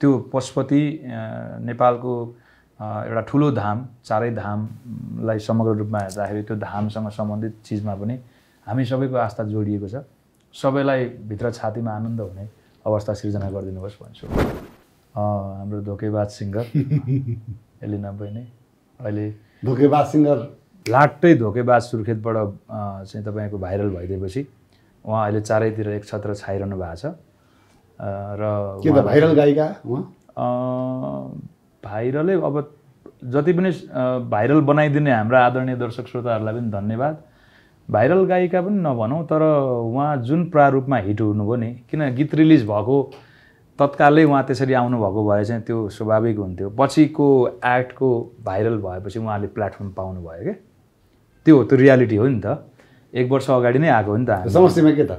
त्यो पशुपति नेपालको एउटा ठुलो धाम चारै धामलाई समग्र रूपमा हेर्दाखेरि त्यो धामसँग सम्बन्धित चिजमा पनि हामी सबैको आस्था जोडिएको छ सबैलाई भित्र छातीमा आनन्द हुने अवस्था सिर्जना गरिदिनुहोस् भन्छु हाम्रो धोकेबाज सिङ्गर एलिना बहिनी अहिले धोकेबाज सिङ्गर लाटै धोकेबाज सुर्खेतबाट चाहिँ तपाईँको भाइरल भइदिएपछि उहाँ अहिले चारैतिर एक छत्र छाइरहनु भएको छ र भाइरल गायिका भाइरलै अब जति पनि भाइरल बनाइदिने हाम्रा आदरणीय दर्शक श्रोताहरूलाई पनि धन्यवाद भाइरल गायिका पनि नभनौँ तर उहाँ जुन प्रारूपमा हिट हुनुभयो नि किन गीत रिलिज भएको तत्कालै उहाँ त्यसरी आउनुभएको भए चाहिँ त्यो स्वाभाविक हुन्थ्यो पछिको एक्टको भाइरल भएपछि उहाँले प्लेटफर्म पाउनुभयो क्या त्यो हो त्यो रियालिटी हो नि त एक वर्ष अगाडि नै आएको हो नि त समष्टिमा के त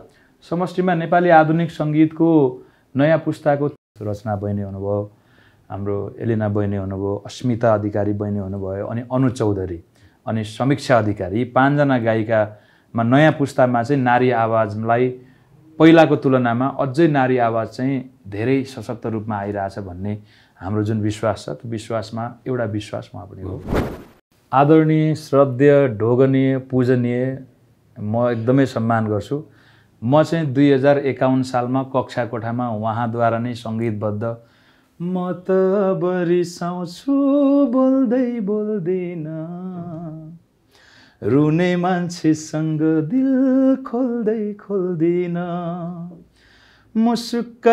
समष्टिमा नेपाली आधुनिक सङ्गीतको नयाँ पुस्ताको रचना बहिनी हुनुभयो हाम्रो एलिना बहिनी हुनुभयो अस्मिता अधिकारी बहिनी हुनुभयो अनि अनु चौधरी अनि समीक्षा अधिकारी पाँचजना गायिका मा नयाँ पुस्तामा चाहिँ नारी आवाजलाई पहिलाको तुलनामा अझै नारी आवाज चाहिँ धेरै सशक्त रूपमा आइरहेछ भन्ने हाम्रो जुन विश्वास छ त्यो विश्वासमा एउटा विश्वास उहाँ पनि हो आदरणीय श्रद्धेय ढोगनीय पूजनीय म एकदमै सम्मान गर्छु म चाहिँ दुई हजार एकाउन्न सालमा कक्षा कोठामा उहाँद्वारा नै सङ्गीतबद्ध म त बरिसाउँछु बोल्दै बोल्दैन रुने मान्छेसँग दिल खोल्दै खोल्दिन मुसुक्क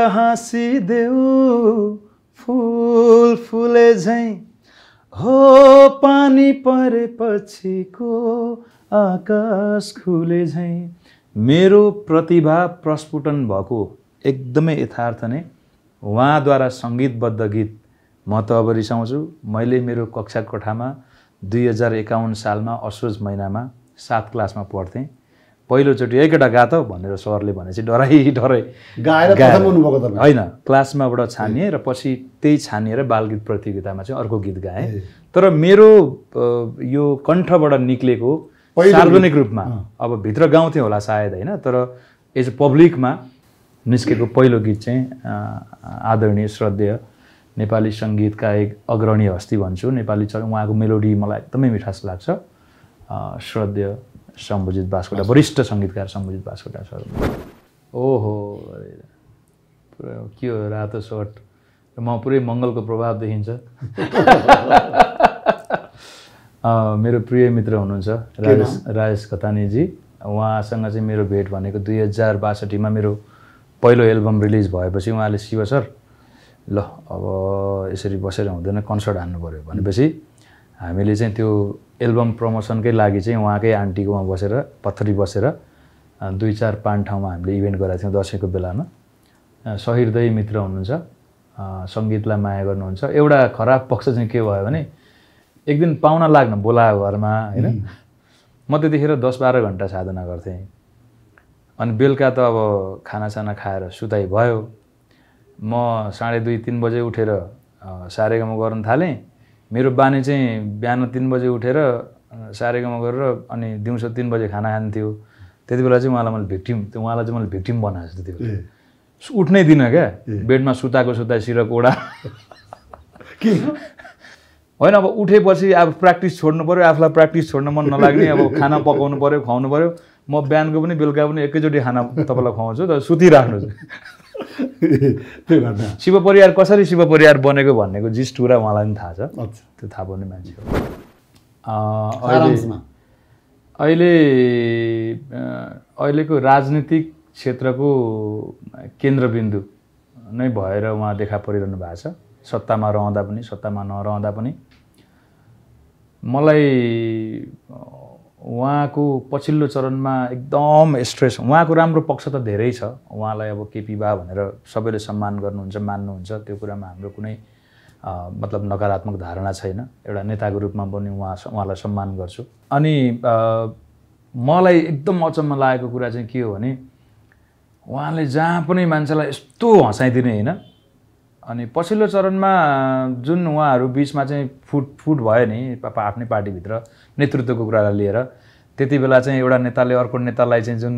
देऊ फुल फुले झैँ हो पानी परेपछिको आकाश खुले झैँ मेरो प्रतिभा प्रस्फुटन भएको एकदमै यथार्थ नै उहाँद्वारा सङ्गीतबद्ध गीत म त अब रिसाउँछु मैले मेरो कक्षा कोठामा दुई हजार एकाउन्न सालमा असोज महिनामा सात क्लासमा पढ्थेँ पहिलोचोटि गा त भनेर सरले भनेपछि डराइ डराइ होइन क्लासमाबाट छानिएँ र पछि त्यही छानिएर बाल गीत प्रतियोगितामा चाहिँ अर्को गीत गाएँ तर मेरो यो कण्ठबाट निक्लेको सार्वजनिक रूपमा अब भित्र गाउँथेँ होला सायद होइन तर एज पब्लिकमा निस्केको पहिलो गीत चाहिँ आदरणीय श्रद्धेय नेपाली सङ्गीतका एक अग्रणी हस्ती भन्छु नेपाली चल उहाँको मेलोडी मलाई एकदमै मिठास लाग्छ श्रद्धेय सम्भुजित बास्कोटा वरिष्ठ सङ्गीतकार सम्भुजित बास्कोटा सर ओहो पुरा के हो रातो सर्ट म पुरै मङ्गलको प्रभाव देखिन्छ मेरो प्रिय मित्र हुनुहुन्छ राजेश राजेश खतानीजी उहाँसँग चाहिँ मेरो भेट भनेको दुई हजार बासठीमा मेरो पहिलो एल्बम रिलिज भएपछि उहाँले शिव सर ल अब यसरी बसेर हुँदैन कन्सर्ट हान्नु पऱ्यो भनेपछि हामीले चाहिँ त्यो एल्बम प्रमोसनकै लागि चाहिँ उहाँकै आन्टीकोमा बसेर पत्थरी बसेर दुई चार पाँच ठाउँमा हामीले इभेन्ट गराएको थियौँ दसैँको बेलामा सहृदय मित्र हुनुहुन्छ सङ्गीतलाई माया गर्नुहुन्छ एउटा खराब पक्ष चाहिँ के भयो भने एक दिन पाहुना लाग्न बोलायो घरमा होइन म त्यतिखेर दस बाह्र घन्टा साधना गर्थेँ अनि बेलुका त अब खानासाना खाएर सुताइ भयो म साढे दुई तिन बजे उठेर सारेगामा गर्न थालेँ मेरो बानी चाहिँ बिहान तिन बजे उठेर सारेगामा गरेर अनि दिउँसो तिन बजे खाना खान्थ्यो त्यति बेला चाहिँ उहाँलाई मैले भिक्टिम त्यो उहाँलाई चाहिँ मैले भिक्टिम बनाएको छु त्यति बेला उठ्नै दिनँ क्या बेडमा सुताको सुता सिरक ओडा के होइन अब उठेपछि अब प्र्याक्टिस छोड्नु पऱ्यो आफूलाई प्र्याक्टिस छोड्न मन नलाग्ने अब खाना पकाउनु पऱ्यो खुवाउनु पऱ्यो म बिहानको पनि बेलुका पनि एकैचोटि खाना तपाईँलाई खुवाउँछु तर सुतिराख्नु त्यो घटना शिव परिवार कसरी शिव परिवार बनेको भन्नेको जिस्ट कुरा उहाँलाई पनि थाहा छ त्यो थाहा पाउने मान्छे हो अहिले अहिलेको राजनीतिक क्षेत्रको केन्द्रबिन्दु नै भएर उहाँ देखा परिरहनु भएको छ सत्तामा रहँदा पनि सत्तामा नरहँदा पनि मलाई उहाँको पछिल्लो चरणमा एकदम स्ट्रेस उहाँको राम्रो पक्ष त धेरै छ उहाँलाई अब केपी बा भनेर सबैले सम्मान गर्नुहुन्छ मान्नुहुन्छ त्यो कुरामा हाम्रो कुनै मतलब नकारात्मक धारणा छैन एउटा नेताको रूपमा पनि उहाँ उहाँलाई सम्मान गर्छु अनि मलाई एकदम अचम्म लागेको कुरा चाहिँ के हो भने उहाँले जहाँ पनि मान्छेलाई यस्तो हँसाइदिने होइन अनि पछिल्लो चरणमा जुन उहाँहरू बिचमा चाहिँ फुट फुट भयो नि आफ्नै पार्टीभित्र नेतृत्वको कुरालाई लिएर त्यति बेला चाहिँ एउटा नेताले अर्को नेतालाई चाहिँ जुन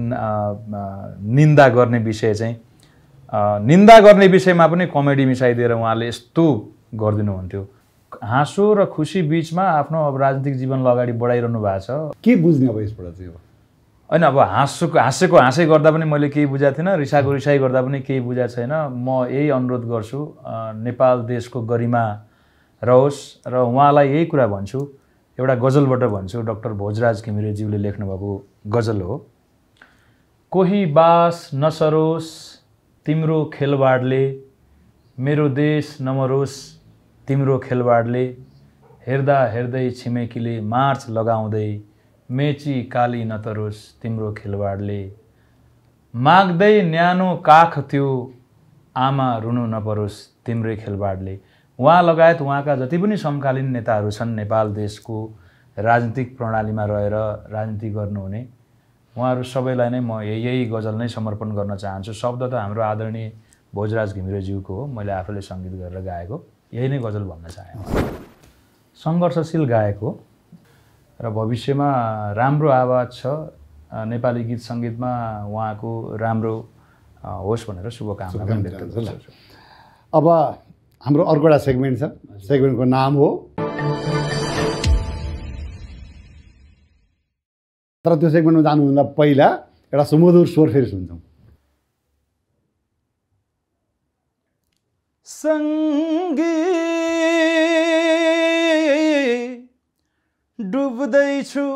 निन्दा गर्ने विषय चाहिँ निन्दा गर्ने विषयमा पनि कमेडी मिसाइदिएर उहाँले यस्तो गरिदिनुहुन्थ्यो हाँसो र खुसी बिचमा आफ्नो अब राजनीतिक जीवनलाई अगाडि बढाइरहनु भएको छ के बुझ्ने अब यसबाट चाहिँ होइन अब हाँसोको हाँसेको हाँसै गर्दा पनि मैले केही बुझाएको थिइनँ रिसाएको रिसाइ गर्दा पनि केही बुझाएको छैन म यही अनुरोध गर्छु नेपाल देशको गरिमा रहोस् र उहाँलाई यही कुरा भन्छु एउटा गजलबाट भन्छु डक्टर भोजराज घिमिरेज्यूले लेख्नुभएको गजल हो कोही बास नसरोस् तिम्रो खेलवाडले मेरो देश नमरोस् तिम्रो खेलवाडले हेर्दा हेर्दै छिमेकीले मार्च लगाउँदै मेची काली नतरोस् तिम्रो खेलवाडले माग्दै न्यानो काख त्यो आमा रुनु नपरोस् तिम्रै खेलवाडले उहाँ लगायत उहाँका जति पनि समकालीन नेताहरू छन् नेपाल देशको राजनीतिक प्रणालीमा रहेर रा, राजनीति गर्नुहुने उहाँहरू सबैलाई नै म यही यही गजल नै समर्पण गर्न चाहन्छु शब्द त हाम्रो आदरणीय भोजराज घिमिरेज्यूको हो मैले आफूले सङ्गीत गरेर गाएको यही नै गजल भन्न चाहे सङ्घर्षशील गायक हो र भविष्यमा राम्रो आवाज छ नेपाली गीत सङ्गीतमा उहाँको राम्रो होस् भनेर शुभकामना व्यक्त गर्छ अब हाम्रो अर्को एउटा सेगमेन्ट छ सेगमेन्टको नाम हो तर त्यो सेगमेन्टमा जानुभन्दा पहिला एउटा सुमधुर स्वर फेरि सुन्छौँ सङ्गीत डुब्दैछु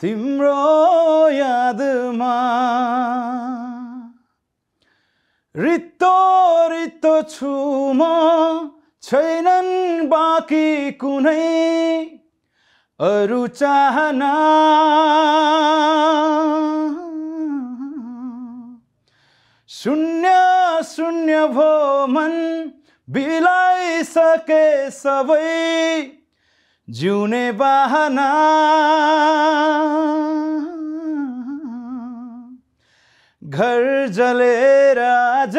तिम्रो यादमा रित्तो रित्तो छु म छैनन् बाँकी कुनै अरू चाहना शून्य शून्य भो मन बिलाइसके सबै जिउने बाहना घर जले आज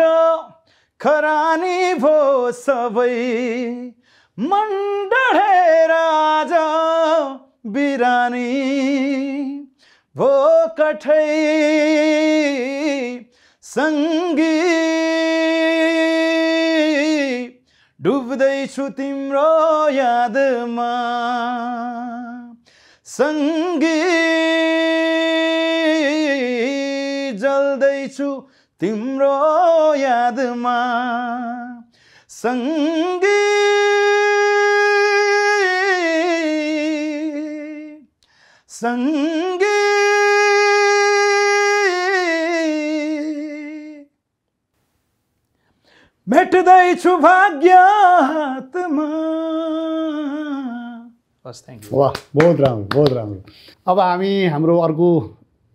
खरानी भो सबै मन डढेर आज बिरानी भो कठै सङ्गी डुब्दैछु तिम्रो यादमा सङ्गी जल्दैछु तिम्रो यादमा सङ्गी सङ्गी भेट्दैछु भाग्य वाह बहुत राम्रो बहुत राम्रो अब हामी हाम्रो अर्को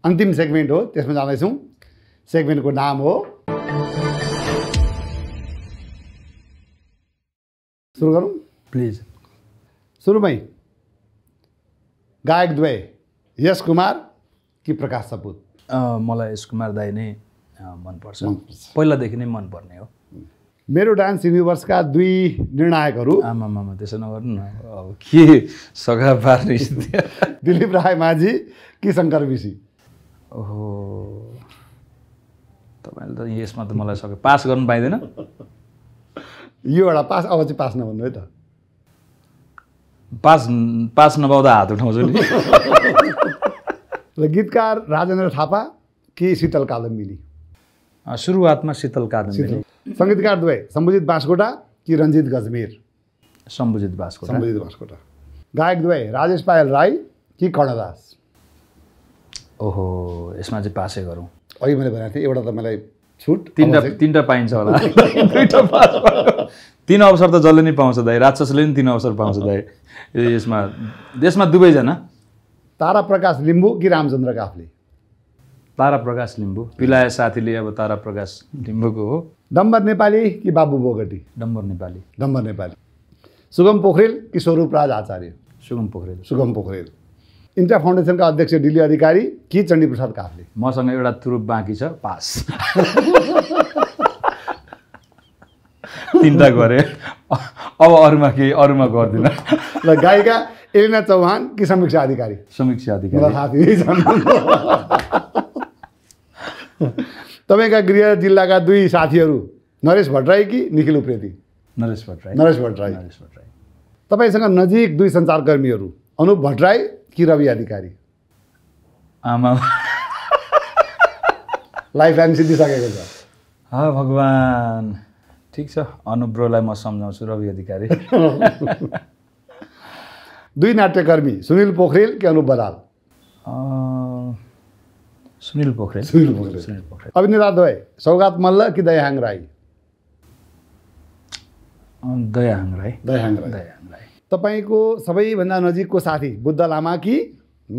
अन्तिम सेगमेन्ट हो त्यसमा जाँदैछौँ सेगमेन्टको नाम हो सुरु गरौँ प्लिज सुरुमै गायकद्वय यस कुमार कि प्रकाश सपुत मलाई यस कुमार दाई नै मनपर्छ पहिलादेखि नै मनपर्ने हो मेरो डान्स युनिभर्सका दुई निर्णायकहरू आमा त्यसो नगर्नु न के सघा पार्ने दिलीप राई माझी कि शङ्कर विषी ओहो तपाईँले त यसमा त मलाई सक्यो पास गर्नु पाइँदैन यो एउटा पास अब चाहिँ पास नभन्नु है त पास पास नपाउँदा हात उठाउँछु नि र गीतकार राजेन्द्र थापा कि शीतल कालम्बिनी सुरुवातमा शीतल कादम्बरी सङ्गीतकार दुवै सम्बुजित बास्कोटा कि रञ्जित गजमेर सम्बुजित बास्कोटा सम्बुजित बास्कोटा गायक दुवै राजेश पायल राई कि कर्णदास ओहो यसमा चाहिँ पासै गरौँ अघि मैले भनेको थिएँ एउटा त मलाई छुट तिनवटा तिनवटा पाइन्छ होला तिन अवसर त जसले नै पाउँछ दाइ राक्षसले नि तिन अवसर पाउँछ दाइ यसमा यसमा दुवैजना तारा प्रकाश लिम्बू कि रामचन्द्र काफले तारा प्रकाश लिम्बू पिलाया साथीले अब तारा प्रकाश लिम्बूको हो डम्बर नेपाली कि बाबु बोगटी डम्बर नेपाली डम्बर नेपाली सुगम पोखरेल कि स्वरूप राज आचार्य सुगम पोखरेल सुगम पोखरेल इन्डिया फाउन्डेसनका अध्यक्ष दिल्ली अधिकारी कि चण्डी प्रसाद काफ्ले मसँग एउटा थ्रुप बाँकी छ पास तिनवटा गरेँ अब अरूमा के अरूमा गर्दिनँ र गायिका एलिना चौहान कि समीक्षा अधिकारी समीक्षा अधिकारी तपाईँका गृह जिल्लाका दुई साथीहरू नरेश भट्टराई कि निखिल उप्रेती नरेश भट्टराई नरेश भट्टराई नरेश भट्टराई तपाईँसँग नजिक दुई सञ्चारकर्मीहरू अनुप भट्टराई कि रवि अधिकारी आमा लाइफ लाइन सिद्धिसकेको छ ह भगवान् ठिक छ अनुब्रोलाई म सम्झाउँछु रवि अधिकारी दुई नाट्यकर्मी सुनिल पोखरेल कि अनुप बराल सुनिल पोखरेल सुनिल पोखरेल सुनिल पोखरेल अभिनेता द्वय सौगात मल्ल कि दयाहाङ राई दयाहाङ राई दयाहाङ राई दयाहाङ राई तपाईँको सबैभन्दा नजिकको साथी बुद्ध लामा कि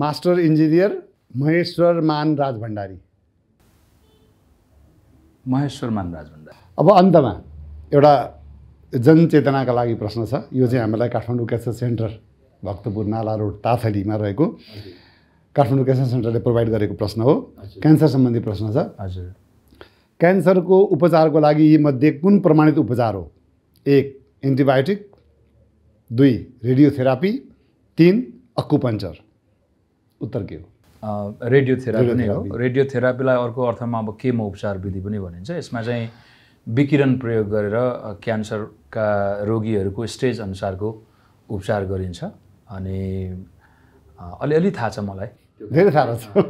मास्टर इन्जिनियर महेश्वर मान राज भण्डारी महेश्वर मान राज भण्डारी अब अन्तमा एउटा जनचेतनाका लागि प्रश्न छ यो चाहिँ हामीलाई काठमाडौँ क्यासर सेन्टर भक्तपुर नाला रोड ताथलीमा रहेको काठमाडौँ क्यान्सर सेन्टरले प्रोभाइड गरेको प्रश्न हो क्यान्सर सम्बन्धी प्रश्न छ हजुर क्यान्सरको उपचारको लागि यीमध्ये कुन प्रमाणित उपचार हो एक एन्टिबायोटिक दुई रेडियोथेरापी तिन अक्कुपञ्चर उत्तर के हो रेडियोथेरापी नै हो रेडियोथेरापीलाई अर्को अर्थमा अब केमो उपचार विधि पनि भनिन्छ यसमा चाहिँ विकिरण प्रयोग गरेर क्यान्सरका रोगीहरूको स्टेज अनुसारको उपचार गरिन्छ अनि अलिअलि थाहा छ मलाई धेरै साह्रो छ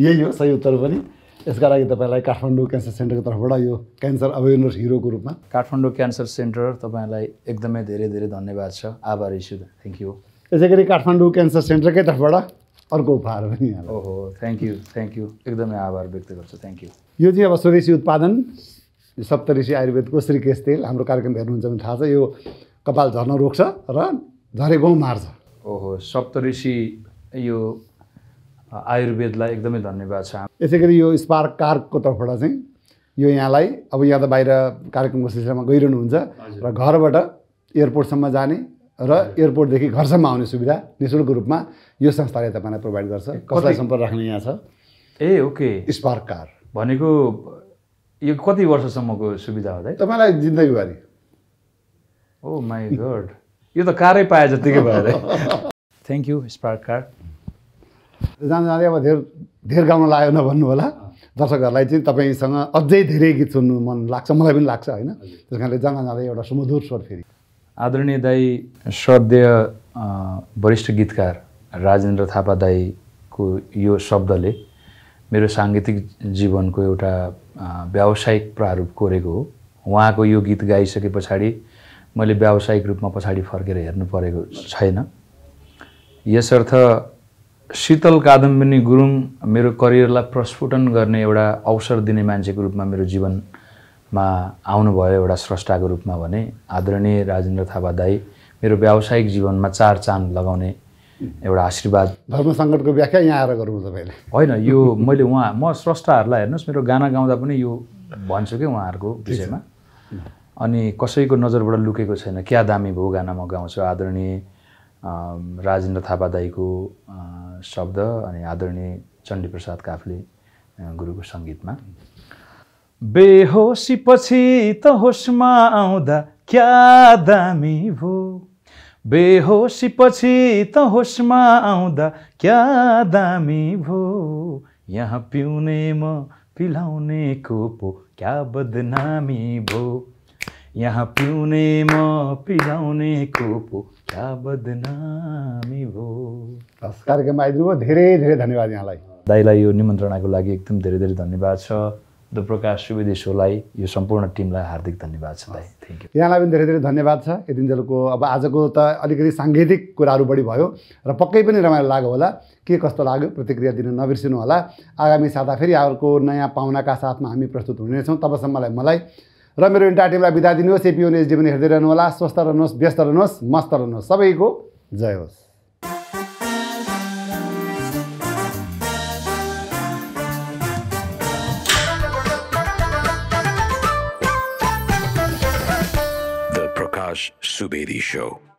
यही हो सही उत्तर पनि यसका लागि तपाईँलाई काठमाडौँ क्यान्सर सेन्टरको तर्फबाट यो क्यान्सर अवेरनेस हिरोको रूपमा काठमाडौँ क्यान्सर सेन्टर तपाईँलाई एकदमै धेरै धेरै धन्यवाद छ आभारी छु थ्याङ्क यू यसै गरी काठमाडौँ क्यान्सर सेन्टरकै तर्फबाट अर्को उपहार पनि ओहो थ्याङ्क यू थ्याङ्क यू एकदमै आभार व्यक्त गर्छु थ्याङ्क यू यो चाहिँ अब स्वदेशी उत्पादन सप्तऋषि आयुर्वेदको श्रीकेश तेल हाम्रो कार्यक्रम हेर्नुहुन्छ भने थाहा छ यो कपाल झर्न रोक्छ र झरे झरेको मार्छ ओहो सप्तऋषि यो आयुर्वेदलाई एकदमै धन्यवाद छ यसै गरी यो स्पार्क कार्कको तर्फबाट चाहिँ यो यहाँलाई अब यहाँ त बाहिर कार्यक्रमको सिलसिलामा गइरहनुहुन्छ र घरबाट एयरपोर्टसम्म जाने र एयरपोर्टदेखि घरसम्म आउने सुविधा नि शुल्क रूपमा यो संस्थाले तपाईँलाई प्रोभाइड गर्छ कसलाई सम्पर्क राख्ने यहाँ छ ए ओके स्पार्क कार भनेको यो कति वर्षसम्मको सुविधा हो तपाईँलाई जिन्दगीभरि ओ oh माई गड यो त कारै पाए जत्तिकै भयो थ्याङ्क यू स्पार्क कार्ड जाँदा जाँदै अब धेर धेर गाउन लाग्यो नभन्नु होला दर्शकहरूलाई चाहिँ तपाईँसँग अझै धेरै गीत सुन्नु मन लाग्छ मलाई पनि लाग्छ होइन त्यस कारणले जाँदा जाँदै एउटा सुमधुर स्वर फेरि आदरणीय दाई श्रद्धेय वरिष्ठ गीतकार राजेन्द्र थापा दाईको यो शब्दले मेरो साङ्गीतिक जीवनको एउटा व्यावसायिक प्रारूप कोरेको हो उहाँको यो गीत गाइसके पछाडि मैले व्यावसायिक रूपमा पछाडि फर्केर हेर्नु परेको छैन यसर्थ शीतल कादम्बिनी गुरुङ मेरो करियरलाई प्रस्फुटन गर्ने एउटा अवसर दिने मान्छेको रूपमा मेरो जीवनमा आउनुभयो एउटा स्रष्टाको रूपमा भने आदरणीय राजेन्द्र थापा दाई मेरो व्यावसायिक जीवनमा चार चाँद लगाउने एउटा आशीर्वाद धर्म सङ्कटको व्याख्या यहाँ आएर गरौँ तपाईँले होइन यो मैले उहाँ म स्रष्टाहरूलाई हेर्नुहोस् मेरो गाना गाउँदा पनि यो भन्छु कि उहाँहरूको विषयमा अनि कसैको नजरबाट लुकेको छैन क्या दामी भयो गाना म गाउँछु आदरणीय राजेन्द्र थापा दाईको शब्द अनि आदरणीय चण्डीप्रसाद काफले गुरुको सङ्गीतमा बेहोसी पछि त होसमा आउँदा क्या दामी भो बेहोसी पछि त होसमा आउँदा क्या दामी भो यहाँ पिउने म पिलाउनेको पो क्या बदनामी भो यहाँ पिउने म को पो भो कार्यक्रममा आइदिनुभयो धेरै धेरै धन्यवाद यहाँलाई दाईलाई यो निमन्त्रणाको लागि एकदम धेरै धेरै धन्यवाद छ द प्रकाश सुवेदी सोलाई यो सम्पूर्ण टिमलाई हार्दिक धन्यवाद छ दाई थ्याङ्क यू यहाँलाई पनि धेरै धेरै धन्यवाद छ यतिन्जेलको अब आजको त अलिकति साङ्गीतिक कुराहरू बढी भयो र पक्कै पनि रमाइलो लाग्यो होला के कस्तो लाग्यो प्रतिक्रिया दिन नबिर्सिनु होला आगामी साता फेरि अर्को नयाँ पाहुनाका साथमा हामी प्रस्तुत हुनेछौँ तबसम्मलाई मलाई र मेरो इन्टार टिमलाई बिदा दिनुहोस् एपिओन एसडी पनि हेर्दै रहनुहोला स्वस्थ रहनुहोस् व्यस्त रहनुहोस् मस्त रहनुहोस् सबैको जय होस्